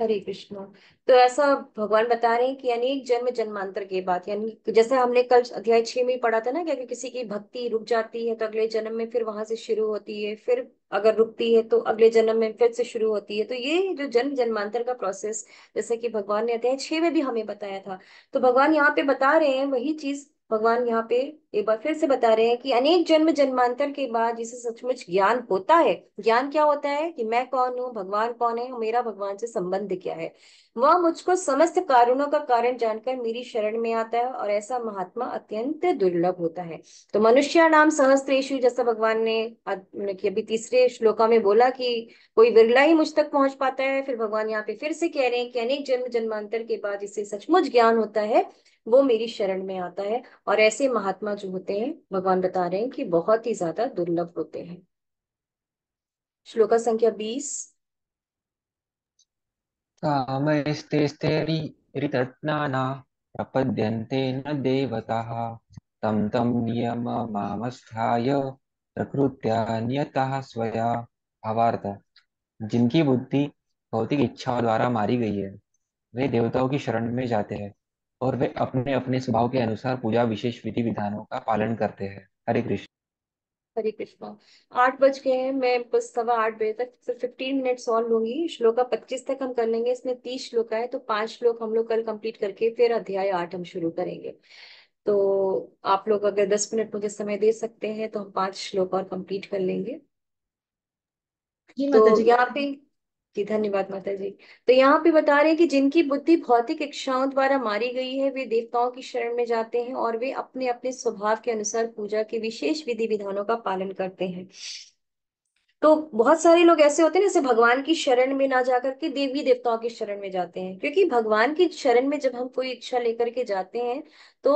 हरे कृष्ण तो ऐसा भगवान बता रहे हैं कि यानी एक जन्म जन्मांतर के बाद यानी जैसे हमने कल अध्याय छह में पढ़ा था ना कि अगर किसी की भक्ति रुक जाती है तो अगले जन्म में फिर वहां से शुरू होती है फिर अगर रुकती है तो अगले जन्म में फिर से शुरू होती है तो ये जो जन्म जन्मांतर का प्रोसेस जैसे कि भगवान ने अध्याय छह में भी हमें बताया था तो भगवान यहाँ पे बता रहे हैं वही चीज भगवान यहाँ पे एक बार फिर से बता रहे हैं कि अनेक जन्म जन्मांतर के बाद जिसे सचमुच ज्ञान होता है ज्ञान क्या होता है कि मैं कौन हूँ भगवान कौन है मेरा भगवान से संबंध क्या है वह मुझको समस्त कारणों का कारण जानकर मेरी शरण में आता है और ऐसा महात्मा अत्यंत दुर्लभ होता है तो मनुष्य नाम सहस्त्रेशु जैसा भगवान ने मतलब अभी तीसरे श्लोका में बोला कि कोई बिरला ही मुझ तक पहुंच पाता है फिर भगवान यहाँ पे फिर से कह रहे हैं कि अनेक जन्म जन्मांतर के बाद इसे सचमुच ज्ञान होता है वो मेरी शरण में आता है और ऐसे महात्मा जो होते हैं भगवान बता रहे हैं कि बहुत ही ज्यादा दुर्लभ होते हैं श्लोका संख्या बीस प्रपद्यन्ते न देवताः तं तं नियममावस्थाय प्रकृत्या स्वया भावार्थ जिनकी बुद्धि भौतिक इच्छाओं द्वारा मारी गई है वे देवताओं की शरण में जाते हैं और वे अपने अपने स्वभाव के अनुसार पूजा विशेष विधि विधानों का पालन करते हैं हरे कृष्ण हरे कृष्ण आठ बज गए हैं मैं बस सवा आठ बजे तक सिर्फ फिफ्टीन मिनट और लूंगी श्लोका पच्चीस तक हम कर लेंगे इसमें तीस श्लोका है तो पांच श्लोक हम लोग कल कंप्लीट करके फिर अध्याय आठ हम शुरू करेंगे तो आप लोग अगर दस मिनट मुझे समय दे सकते हैं तो हम पांच श्लोक और कंप्लीट कर लेंगे तो यहाँ पे जी धन्यवाद माता जी तो यहाँ पे बता रहे हैं कि जिनकी बुद्धि भौतिक इच्छाओं द्वारा मारी गई है वे देवताओं की शरण में जाते हैं और वे अपने अपने स्वभाव के अनुसार पूजा के विशेष विधि विधानों का पालन करते हैं तो बहुत सारे लोग ऐसे होते हैं जैसे भगवान की शरण में ना जाकर के देवी देवताओं की शरण में जाते हैं क्योंकि भगवान की शरण में जब हम कोई इच्छा लेकर के जाते हैं तो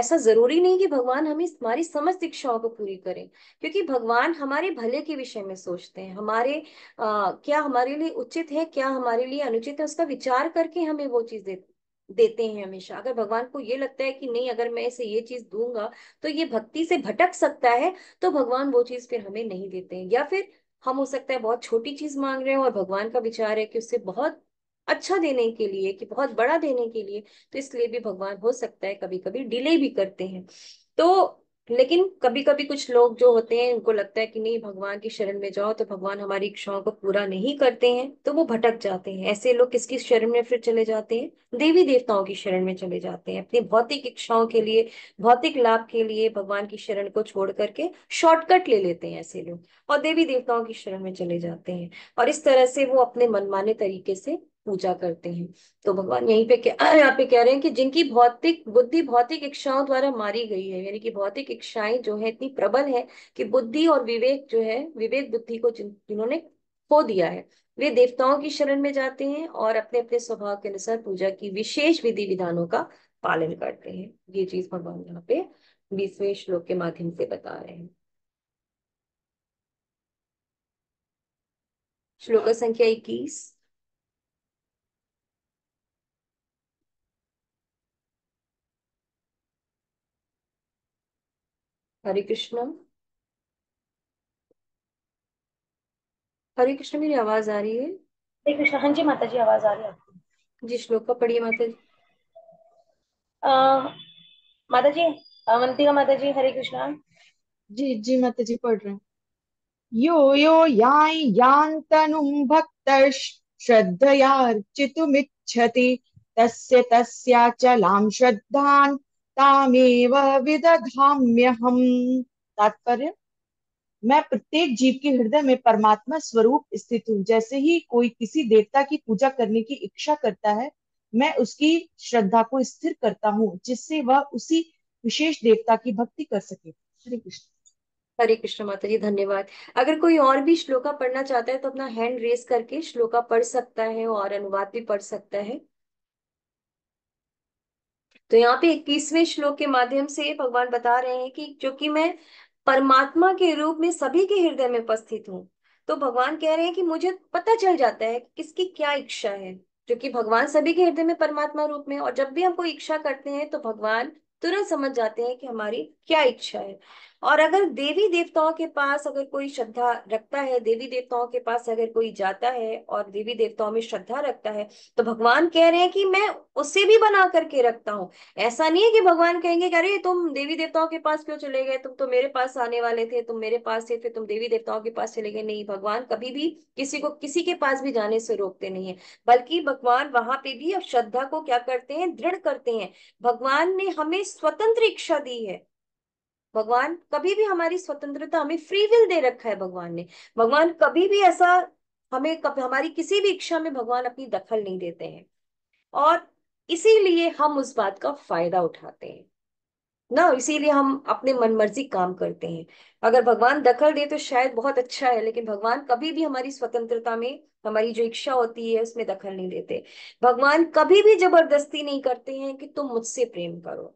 ऐसा जरूरी नहीं कि भगवान हमें हमारी समस्त इच्छाओं को पूरी करें क्योंकि भगवान हमारे भले के विषय में सोचते हैं हमारे आ, क्या हमारे लिए उचित है क्या हमारे लिए अनुचित है उसका विचार करके हमें वो चीज देते देते हैं हमेशा अगर भगवान को ये लगता है कि नहीं अगर मैं इसे ये चीज दूंगा तो ये भक्ति से भटक सकता है तो भगवान वो चीज फिर हमें नहीं देते हैं या फिर हम हो सकता है बहुत छोटी चीज मांग रहे हो और भगवान का विचार है कि उससे बहुत अच्छा देने के लिए कि बहुत बड़ा देने के लिए तो इसलिए भी भगवान हो सकता है कभी कभी डिले भी करते हैं तो लेकिन कभी कभी कुछ लोग जो होते हैं उनको लगता है कि नहीं भगवान की शरण में जाओ तो भगवान हमारी इच्छाओं को पूरा नहीं करते हैं तो वो भटक जाते हैं ऐसे लोग किसकी शरण में फिर चले जाते हैं देवी देवताओं की शरण में चले जाते हैं अपनी भौतिक इच्छाओं के लिए भौतिक लाभ के लिए भगवान की शरण को छोड़ करके शॉर्टकट ले लेते हैं ऐसे लोग और देवी देवताओं की शरण में चले जाते हैं और इस तरह से वो अपने मनमाने तरीके से पूजा करते हैं तो भगवान यहीं पे यहाँ पे कह रहे हैं कि जिनकी भौतिक बुद्धि भौतिक इच्छाओं द्वारा मारी गई है यानी कि भौतिक इच्छाएं जो है इतनी प्रबल है कि बुद्धि और विवेक जो है विवेक बुद्धि को जिन जिन्होंने खो दिया है वे देवताओं की शरण में जाते हैं और अपने अपने स्वभाव के अनुसार पूजा की विशेष विधि विधानों का पालन करते हैं ये चीज भगवान यहाँ पे बीसवें श्लोक के माध्यम से बता रहे हैं श्लोक संख्या इक्कीस हरे कृष्ण हरे कृष्ण मेरी आवाज आ रही है हरे कृष्ण हाँ जी माता जी आवाज आ रही है आपकी जी श्लोक का पढ़िए माता जी माता जी अवंतिका माता जी हरे कृष्ण जी जी माता जी पढ़ रहे हैं यो यो याय भक्त भक्तश्रद्धयार्चितुमिच्छति तस्य तस्याचलां श्रद्धान् तामेव तात्पर्य मैं प्रत्येक जीव के हृदय में परमात्मा स्वरूप स्थित हूँ जैसे ही कोई किसी देवता की पूजा करने की इच्छा करता है मैं उसकी श्रद्धा को स्थिर करता हूँ जिससे वह उसी विशेष देवता की भक्ति कर सके हरे कृष्ण हरे कृष्ण माता जी धन्यवाद अगर कोई और भी श्लोका पढ़ना चाहता है तो अपना हैंड रेस करके श्लोका पढ़ सकता है और अनुवाद भी पढ़ सकता है तो यहाँ पे इक्कीसवें श्लोक के माध्यम से भगवान बता रहे हैं कि क्योंकि मैं परमात्मा के रूप में सभी के हृदय में उपस्थित हूँ तो भगवान कह रहे हैं कि मुझे पता चल जाता है किसकी क्या इच्छा है क्योंकि भगवान सभी के हृदय में परमात्मा रूप में और जब भी हम कोई इच्छा करते हैं तो भगवान तुरंत समझ जाते हैं कि हमारी क्या इच्छा है और अगर देवी देवताओं के पास अगर कोई श्रद्धा रखता है देवी देवताओं के पास अगर कोई जाता है और देवी देवताओं में श्रद्धा रखता है तो भगवान कह रहे हैं कि मैं उसे भी बना करके रखता हूँ ऐसा नहीं है कि भगवान कहेंगे कि अरे तुम देवी देवताओं के पास क्यों चले गए तुम तो मेरे पास आने वाले थे तुम मेरे पास थे फिर तुम देवी देवताओं के पास चले गए नहीं भगवान कभी भी किसी को किसी के पास भी जाने से रोकते नहीं है बल्कि भगवान वहां पे भी अब श्रद्धा को क्या करते हैं दृढ़ करते हैं भगवान ने हमें स्वतंत्र इच्छा दी है भगवान कभी भी हमारी स्वतंत्रता हमें फ्री विल दे रखा है भगवान ने भगवान कभी भी ऐसा हमें कभ, हमारी किसी भी इच्छा में भगवान अपनी दखल नहीं देते हैं और इसीलिए हम उस बात का फायदा उठाते हैं ना इसीलिए हम अपने मनमर्जी काम करते हैं अगर भगवान दखल दे तो शायद बहुत अच्छा है लेकिन भगवान कभी भी हमारी स्वतंत्रता में हमारी जो इच्छा होती है उसमें दखल नहीं देते भगवान कभी भी जबरदस्ती नहीं करते हैं कि तुम मुझसे प्रेम करो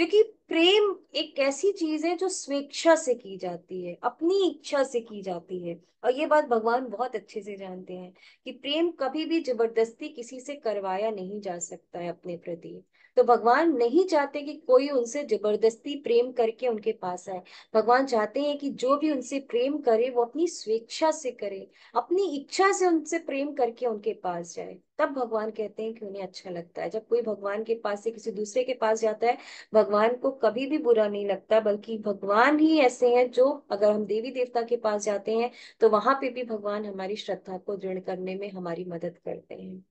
क्योंकि प्रेम एक ऐसी चीज है जो स्वेच्छा से की जाती है अपनी इच्छा से की जाती है और ये बात भगवान बहुत अच्छे से जानते हैं कि प्रेम कभी भी जबरदस्ती किसी से करवाया नहीं जा सकता है अपने प्रति तो भगवान नहीं चाहते कि कोई उनसे जबरदस्ती प्रेम करके उनके पास आए भगवान चाहते हैं कि जो भी उनसे प्रेम करे वो अपनी स्वेच्छा से करे अपनी इच्छा से उनसे प्रेम करके उनके पास जाए तब भगवान कहते हैं कि उन्हें अच्छा लगता है जब कोई भगवान के पास से किसी दूसरे के पास जाता है भगवान को कभी भी बुरा नहीं लगता बल्कि भगवान ही ऐसे हैं जो अगर हम देवी देवता के पास जाते हैं तो वहां पे भी भगवान हमारी श्रद्धा को दृढ़ करने में हमारी मदद करते हैं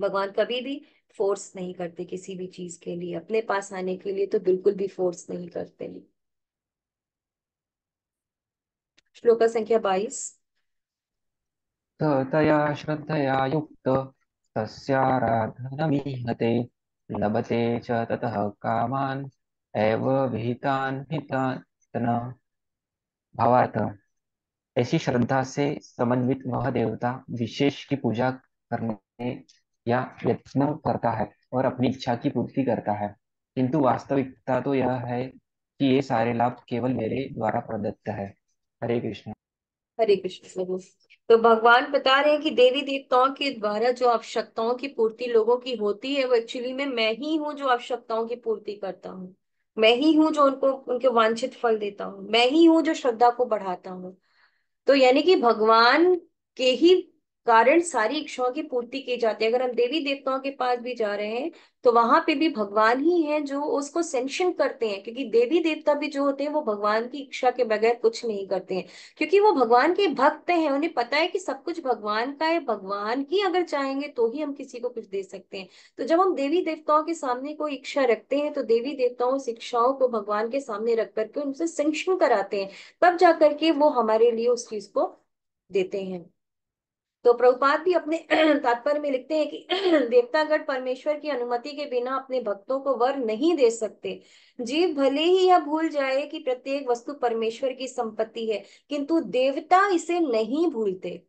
भगवान कभी भी फोर्स नहीं करते किसी भी चीज के लिए अपने पास आने के लिए तो बिल्कुल भी फोर्स नहीं करते श्लोक संख्या बाईस तया श्रद्धया युक्त तस्याराधनमीहते लभते च ततः कामान् एव विहितान् हितान् भावार्थ ऐसी श्रद्धा से समन्वित वह देवता विशेष की पूजा करने या यत्न करता है और अपनी इच्छा की पूर्ति करता है किंतु वास्तविकता तो यह है कि ये सारे लाभ केवल मेरे द्वारा प्रदत्त है हरे कृष्ण हरे कृष्ण तो भगवान बता रहे हैं कि देवी देवताओं के द्वारा जो आवश्यकताओं की पूर्ति लोगों की होती है वो एक्चुअली में मैं ही हूँ जो आवश्यकताओं की पूर्ति करता हूँ मैं ही हूँ जो उनको उनके वांछित फल देता हूँ मैं ही हूँ जो श्रद्धा को बढ़ाता हूँ तो यानी कि भगवान के ही कारण सारी इच्छाओं की पूर्ति की जाती है अगर हम देवी देवताओं के पास भी जा रहे हैं तो वहां पे भी भगवान ही है जो उसको सेंशन करते हैं क्योंकि देवी देवता भी जो होते हैं वो भगवान की इच्छा के बगैर कुछ नहीं करते हैं क्योंकि वो भगवान के भक्त हैं उन्हें पता है कि सब कुछ भगवान का है भगवान ही अगर चाहेंगे तो ही हम किसी को कुछ दे सकते हैं तो जब हम देवी देवताओं के सामने कोई इच्छा रखते हैं तो देवी देवताओं उस इच्छाओं को भगवान के सामने रख करके उनसे सेंशन कराते हैं तब जा करके वो हमारे लिए उस चीज को देते हैं तो प्रभुपाद भी अपने तात्पर्य में लिखते हैं कि देवतागढ़ परमेश्वर की अनुमति के बिना अपने भक्तों को वर नहीं दे सकते जीव भले ही यह भूल जाए कि प्रत्येक वस्तु परमेश्वर की संपत्ति है किंतु देवता इसे नहीं भूलते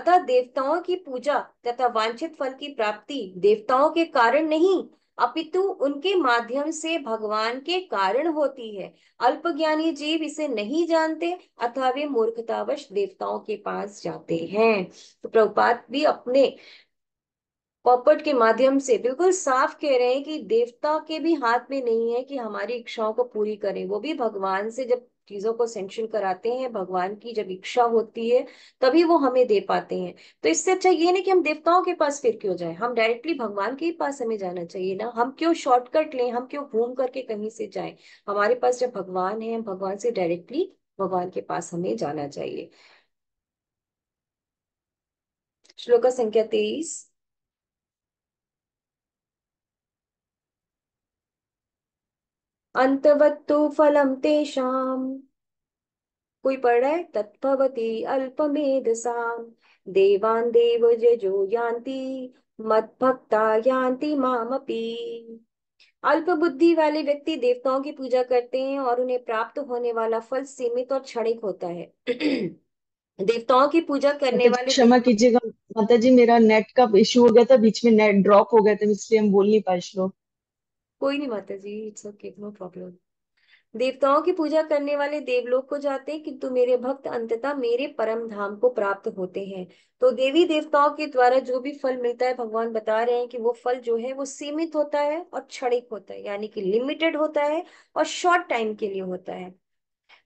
अतः देवताओं की पूजा तथा वांछित फल की प्राप्ति देवताओं के कारण नहीं अपितु उनके माध्यम से भगवान के कारण होती है अल्पज्ञानी जीव इसे नहीं जानते अथवा वे मूर्खतावश देवताओं के पास जाते हैं तो प्रभुपात भी अपने पॉपट के माध्यम से बिल्कुल साफ कह रहे हैं कि देवता के भी हाथ में नहीं है कि हमारी इच्छाओं को पूरी करें वो भी भगवान से जब चीजों को सेंशन कराते हैं भगवान की जब इच्छा होती है तभी वो हमें दे पाते हैं तो इससे अच्छा ये नहीं कि हम देवताओं के पास फिर क्यों जाए हम डायरेक्टली भगवान के पास हमें जाना चाहिए ना हम क्यों शॉर्टकट लें हम क्यों घूम करके कहीं से जाए हमारे पास जब भगवान है भगवान से डायरेक्टली भगवान के पास हमें जाना चाहिए श्लोक संख्या तेईस अंतवत्तु फलम तेषाम कोई पढ़ रहा है तत्भवती अल्पमेधसाम् देवान देव जो यान्ति भक्ता यान्ति मामपि अल्प बुद्धि वाले व्यक्ति देवताओं की पूजा करते हैं और उन्हें प्राप्त होने वाला फल सीमित और क्षणिक होता है देवताओं की पूजा करने वाले क्षमा कीजिएगा माता जी मेरा नेट का इश्यू हो गया था बीच में नेट ड्रॉप हो गया था इसलिए हम बोल नहीं पाए श्लोक कोई नहीं माता जी इट्स ओके नो प्रॉब्लम देवताओं की पूजा करने वाले देवलोक को जाते हैं किंतु तो मेरे भक्त अंततः मेरे परम धाम को प्राप्त होते हैं तो देवी देवताओं के द्वारा जो भी फल मिलता है भगवान बता रहे हैं कि वो फल जो है वो सीमित होता है और क्षणिक होता है यानी कि लिमिटेड होता है और शॉर्ट टाइम के लिए होता है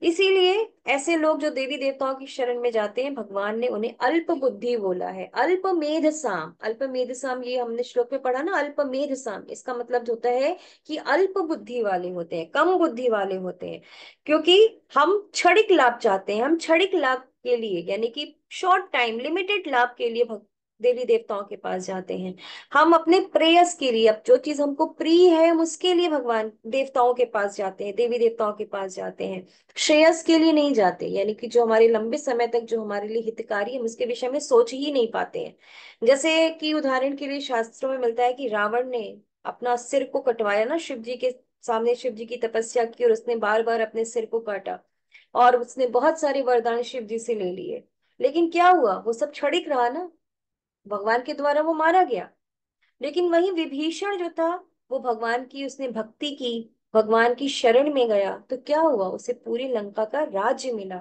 इसीलिए ऐसे लोग जो देवी देवताओं की शरण में जाते हैं भगवान ने उन्हें अल्प बुद्धि बोला है अल्प मेध साम मेध साम ये हमने श्लोक में पढ़ा ना अल्प मेध साम इसका मतलब होता है कि अल्प बुद्धि वाले होते हैं कम बुद्धि वाले होते हैं क्योंकि हम क्षणिक लाभ चाहते हैं हम क्षणिक लाभ के लिए यानी कि शॉर्ट टाइम लिमिटेड लाभ के लिए भग, देवी देवताओं के पास जाते हैं हम अपने प्रेयस के लिए अब जो चीज हमको प्रिय है हम उसके लिए भगवान देवताओं के पास जाते हैं देवी देवताओं के पास जाते हैं श्रेयस के लिए नहीं जाते यानी कि जो हमारे लंबे समय तक जो हमारे लिए हितकारी हम उसके विषय में सोच ही नहीं पाते हैं जैसे कि उदाहरण के लिए शास्त्रों में मिलता है कि रावण ने अपना सिर को कटवाया ना शिव जी के सामने शिव जी की तपस्या की और उसने बार बार अपने सिर को काटा और उसने बहुत सारे वरदान शिव जी से ले लिए लेकिन क्या हुआ वो सब क्षणिक रहा ना भगवान के द्वारा वो मारा गया लेकिन वही विभीषण जो था वो भगवान की उसने भक्ति की भगवान की शरण में गया तो क्या हुआ उसे पूरी लंका का राज्य मिला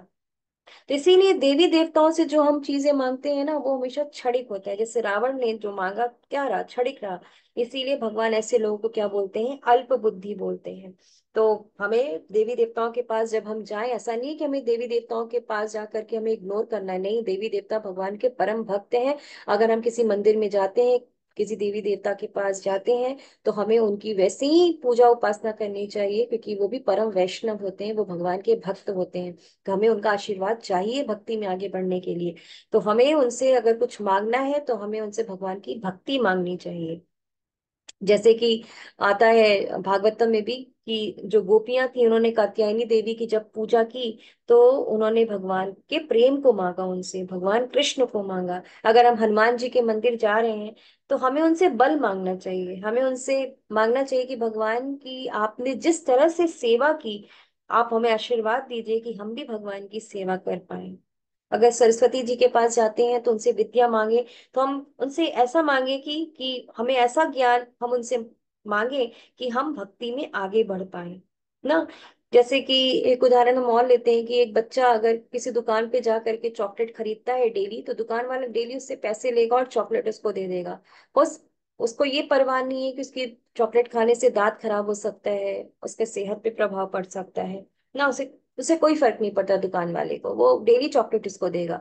तो इसीलिए देवी देवताओं से जो हम चीजें मांगते हैं ना वो हमेशा छड़िक होता है जैसे रावण ने जो मांगा क्या रहा छड़िक रहा इसीलिए भगवान ऐसे लोगों को क्या बोलते हैं अल्प बुद्धि बोलते हैं तो हमें देवी देवताओं के पास जब हम जाएं ऐसा नहीं कि हमें देवी देवताओं के पास जा करके हमें इग्नोर करना है नहीं देवी देवता भगवान के परम भक्त हैं अगर हम किसी मंदिर में जाते हैं किसी देवी देवता के पास जाते हैं तो हमें उनकी वैसे ही पूजा उपासना करनी चाहिए क्योंकि वो भी परम वैष्णव होते हैं वो भगवान के भक्त होते हैं तो हमें उनका आशीर्वाद चाहिए भक्ति में आगे बढ़ने के लिए तो हमें उनसे अगर कुछ मांगना है तो हमें उनसे भगवान की भक्ति मांगनी चाहिए जैसे कि आता है भागवतम में भी कि जो गोपियां थी उन्होंने कात्यायनी देवी की जब पूजा की तो उन्होंने भगवान के प्रेम को मांगा उनसे भगवान कृष्ण को मांगा अगर हम हनुमान जी के मंदिर जा रहे हैं तो हमें उनसे बल मांगना चाहिए हमें उनसे मांगना चाहिए कि भगवान की आपने जिस तरह से सेवा की आप हमें आशीर्वाद दीजिए कि हम भी भगवान की सेवा कर पाए अगर सरस्वती जी के पास जाते हैं तो उनसे विद्या मांगे तो हम उनसे ऐसा मांगे कि कि हमें ऐसा ज्ञान हम उनसे मांगे कि हम भक्ति में आगे बढ़ पाए ना जैसे कि एक उदाहरण हम और लेते हैं कि एक बच्चा अगर किसी दुकान पे जा करके चॉकलेट खरीदता है डेली तो दुकान वाला डेली उससे पैसे लेगा और चॉकलेट उसको दे देगा उस उसको ये परवाह नहीं है कि उसकी चॉकलेट खाने से दांत खराब हो सकता है उसके सेहत पे प्रभाव पड़ सकता है ना उसे उसे कोई फर्क नहीं पड़ता दुकान वाले को वो डेली चॉकलेट उसको देगा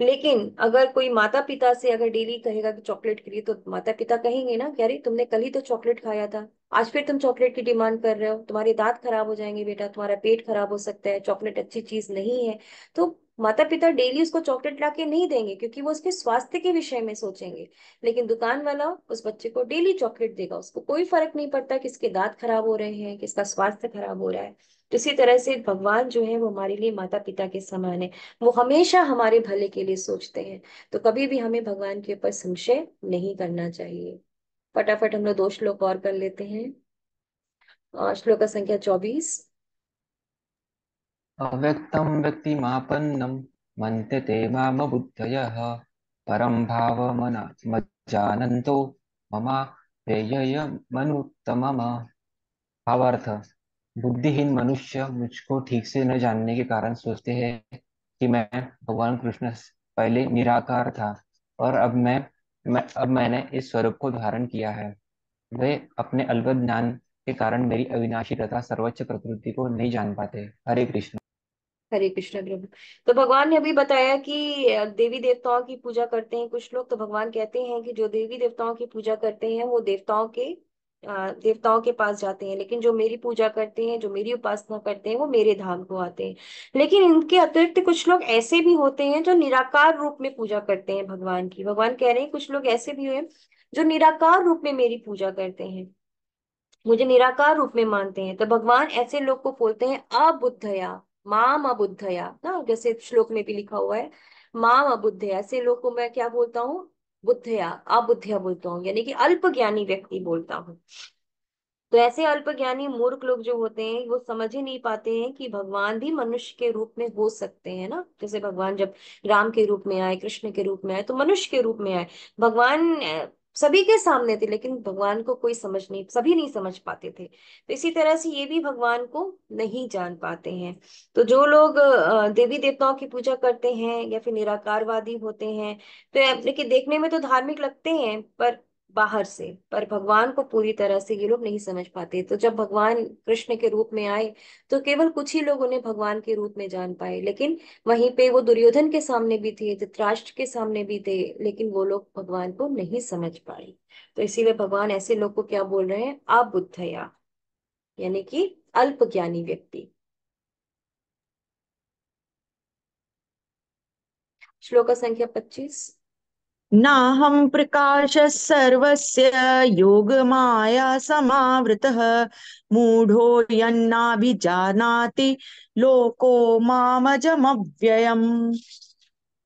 लेकिन अगर कोई माता पिता से अगर डेली कहेगा कि चॉकलेट के लिए तो माता पिता कहेंगे ना कि अरे तुमने कल ही तो चॉकलेट खाया था आज फिर तुम चॉकलेट की डिमांड कर रहे हो तुम्हारे दांत खराब हो जाएंगे बेटा तुम्हारा पेट खराब हो सकता है चॉकलेट अच्छी चीज नहीं है तो माता पिता डेली उसको चॉकलेट ला के नहीं देंगे क्योंकि वो उसके स्वास्थ्य के विषय में सोचेंगे लेकिन दुकान वाला उस बच्चे को डेली चॉकलेट देगा उसको कोई फर्क नहीं पड़ता किसके दांत खराब हो रहे हैं किसका स्वास्थ्य खराब हो रहा है इसी तरह से भगवान जो है वो हमारे लिए माता पिता के समान है वो हमेशा हमारे भले के लिए सोचते हैं तो कभी भी हमें भगवान के ऊपर संशय नहीं करना चाहिए फटाफट हम लोग दो श्लोक और कर लेते हैं श्लोक संख्या चौबीस अव्यक्तम व्यक्तिमापन्नम मन्ते ते माम बुद्धयः परं भावमजानन्तो मम भावार्थ बुद्धिहीन मनुष्य मुझको ठीक से न जानने के कारण सोचते हैं कि मैं भगवान कृष्ण पहले निराकार था और अब मैं, मैं अब मैंने इस स्वरूप को धारण किया है वे अपने अल्प ज्ञान के कारण मेरी अविनाशी तथा सर्वोच्च प्रकृति को नहीं जान पाते हरे कृष्ण हरे कृष्ण प्रभु तो भगवान ने अभी बताया कि देवी देवताओं की पूजा करते हैं कुछ लोग तो भगवान कहते हैं कि जो देवी देवताओं की पूजा करते हैं वो देवताओं के देवताओं के पास जाते हैं लेकिन जो मेरी पूजा करते हैं जो मेरी उपासना करते हैं वो मेरे धाम को आते हैं लेकिन इनके अतिरिक्त कुछ लोग ऐसे भी होते हैं जो निराकार रूप में पूजा करते हैं भगवान की भगवान कह रहे हैं कुछ लोग ऐसे भी हुए जो निराकार रूप में मेरी पूजा करते हैं मुझे निराकार रूप में मानते हैं तो भगवान ऐसे लोग को बोलते हैं अबुद्धया माम अबुद्धया ना जैसे श्लोक में भी लिखा हुआ है माम अबुद्धया ऐसे लोग को मैं क्या बोलता हूँ बुद्धया अबुद्धया बोलता हूँ यानी कि अल्प ज्ञानी व्यक्ति बोलता हूँ तो ऐसे अल्प ज्ञानी मूर्ख लोग जो होते हैं वो समझ ही नहीं पाते हैं कि भगवान भी मनुष्य के रूप में हो सकते हैं ना जैसे भगवान जब राम के रूप में आए कृष्ण के रूप में आए तो मनुष्य के रूप में आए भगवान सभी के सामने थे लेकिन भगवान को कोई समझ नहीं सभी नहीं समझ पाते थे तो इसी तरह से ये भी भगवान को नहीं जान पाते हैं तो जो लोग देवी देवताओं की पूजा करते हैं या फिर निराकारवादी होते हैं तो अपने के देखने में तो धार्मिक लगते हैं पर बाहर से पर भगवान को पूरी तरह से ये लोग नहीं समझ पाते तो जब भगवान कृष्ण के रूप में आए तो केवल कुछ ही लोग उन्हें भगवान के रूप में जान पाए लेकिन वहीं पे वो दुर्योधन के सामने भी थे धृतराष्ट्र के सामने भी थे लेकिन वो लोग भगवान को नहीं समझ पाए तो इसीलिए भगवान ऐसे लोग को क्या बोल रहे हैं अबुद्धया यानी कि अल्प ज्ञानी व्यक्ति श्लोक संख्या पच्चीस नाहं प्रकाशः सर्वस्य योगमाया समावृतः मूढो यन्नाभिजानाति लोको मामजमव्ययम्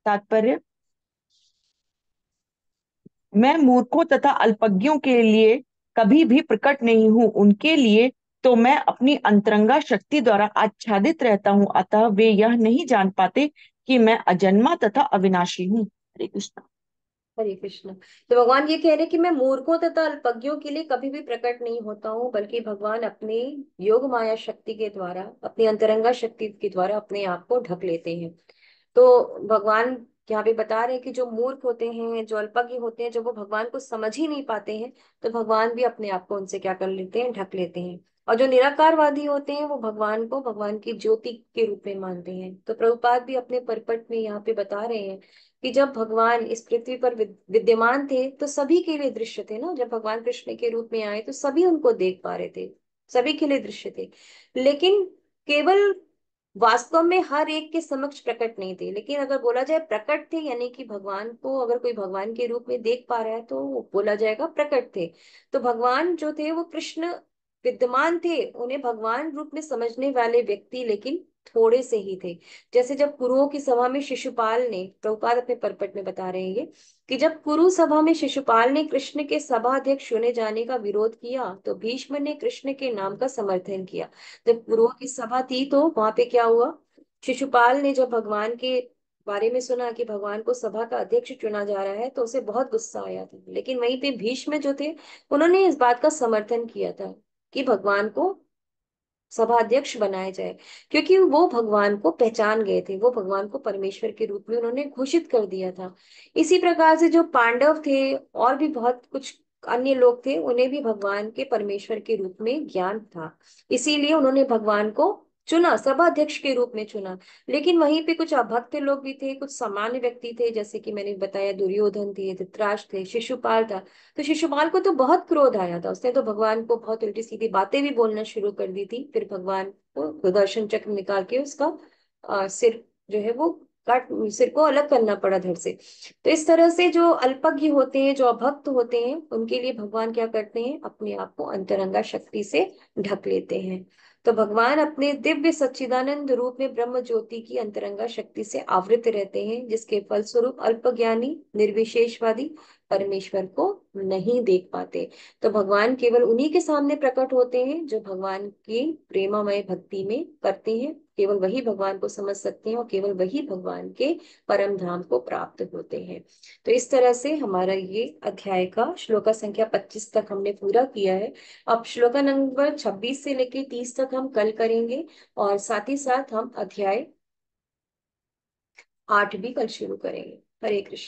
तात्पर्य मैं मूर्खों तथा अल्पज्ञों के लिए कभी भी प्रकट नहीं हूं उनके लिए तो मैं अपनी अंतरंगा शक्ति द्वारा आच्छादित रहता हूं अतः वे यह नहीं जान पाते कि मैं अजन्मा तथा अविनाशी हूं हरे कृष्णा हरे कृष्ण तो भगवान ये कह रहे कि मैं मूर्खों तथा अल्पज्ञों के लिए कभी भी प्रकट नहीं होता हूँ बल्कि भगवान अपने योग माया शक्ति के द्वारा अपनी अंतरंगा शक्ति के द्वारा अपने आप को ढक लेते हैं तो भगवान यहाँ पे बता रहे हैं कि जो मूर्ख होते हैं जो अल्पज्ञ होते हैं जब वो भगवान को समझ ही नहीं पाते हैं तो भगवान भी अपने आप को उनसे क्या कर लेते हैं ढक लेते हैं और जो निराकारवादी होते हैं वो भगवान को भगवान की ज्योति के रूप में मानते हैं तो प्रभुपाद भी अपने परपट में यहाँ पे बता रहे हैं कि जब भगवान इस पृथ्वी पर विद्यमान थे तो सभी के लिए दृश्य थे ना जब भगवान कृष्ण के रूप में आए तो सभी उनको देख पा रहे थे सभी के लिए दृश्य थे लेकिन केवल वास्तव में हर एक के समक्ष प्रकट नहीं थे लेकिन अगर बोला जाए प्रकट थे यानी कि भगवान को अगर कोई भगवान के रूप में देख पा रहा है तो बोला जाएगा प्रकट थे तो भगवान जो थे वो कृष्ण विद्यमान थे उन्हें भगवान रूप में समझने वाले व्यक्ति लेकिन थोड़े से ही थे जैसे जब कुरुओं की सभा में शिशुपाल ने प्रभुपाद अपने परपट में बता रहे हैं कि जब कुरु सभा में शिशुपाल ने कृष्ण के सभा अध्यक्ष चुने जाने का विरोध किया तो भीष्म ने कृष्ण के नाम का समर्थन किया जब कुरुओं की सभा थी तो वहां पे क्या हुआ शिशुपाल ने जब भगवान के बारे में सुना कि भगवान को सभा का अध्यक्ष चुना जा रहा है तो उसे बहुत गुस्सा आया था लेकिन वहीं पे भीष्म जो थे उन्होंने इस बात का समर्थन किया था कि भगवान को सभाध्यक्ष बनाया जाए क्योंकि वो भगवान को पहचान गए थे वो भगवान को परमेश्वर के रूप में उन्होंने घोषित कर दिया था इसी प्रकार से जो पांडव थे और भी बहुत कुछ अन्य लोग थे उन्हें भी भगवान के परमेश्वर के रूप में ज्ञान था इसीलिए उन्होंने भगवान को चुना सभा अध्यक्ष के रूप में चुना लेकिन वहीं पे कुछ अभक्त लोग भी थे कुछ सामान्य व्यक्ति थे जैसे कि मैंने बताया दुर्योधन थे धित्राज थे शिशुपाल था तो शिशुपाल को तो बहुत क्रोध आया था उसने तो भगवान को बहुत उल्टी सीधी बातें भी बोलना शुरू कर दी थी फिर भगवान को दर्शन चक्र निकाल के उसका आ, सिर जो है वो काट सिर को अलग करना पड़ा धड़ से तो इस तरह से जो अल्पज्ञ होते हैं जो अभक्त होते हैं उनके लिए भगवान क्या करते हैं अपने आप को अंतरंगा शक्ति से ढक लेते हैं तो भगवान अपने दिव्य सच्चिदानंद रूप में ब्रह्म ज्योति की अंतरंगा शक्ति से आवृत रहते हैं जिसके फलस्वरूप ज्ञानी निर्विशेषवादी परमेश्वर को नहीं देख पाते तो भगवान केवल उन्हीं के सामने प्रकट होते हैं जो भगवान की प्रेमामय भक्ति में करते हैं केवल वही भगवान को समझ सकते हैं और केवल वही भगवान के परम धाम को प्राप्त होते हैं तो इस तरह से हमारा ये अध्याय का श्लोका संख्या 25 तक हमने पूरा किया है अब श्लोका नंबर 26 से लेकर 30 तक हम कल करेंगे और साथ ही साथ हम अध्याय आठ भी कल शुरू करेंगे हरे कृष्ण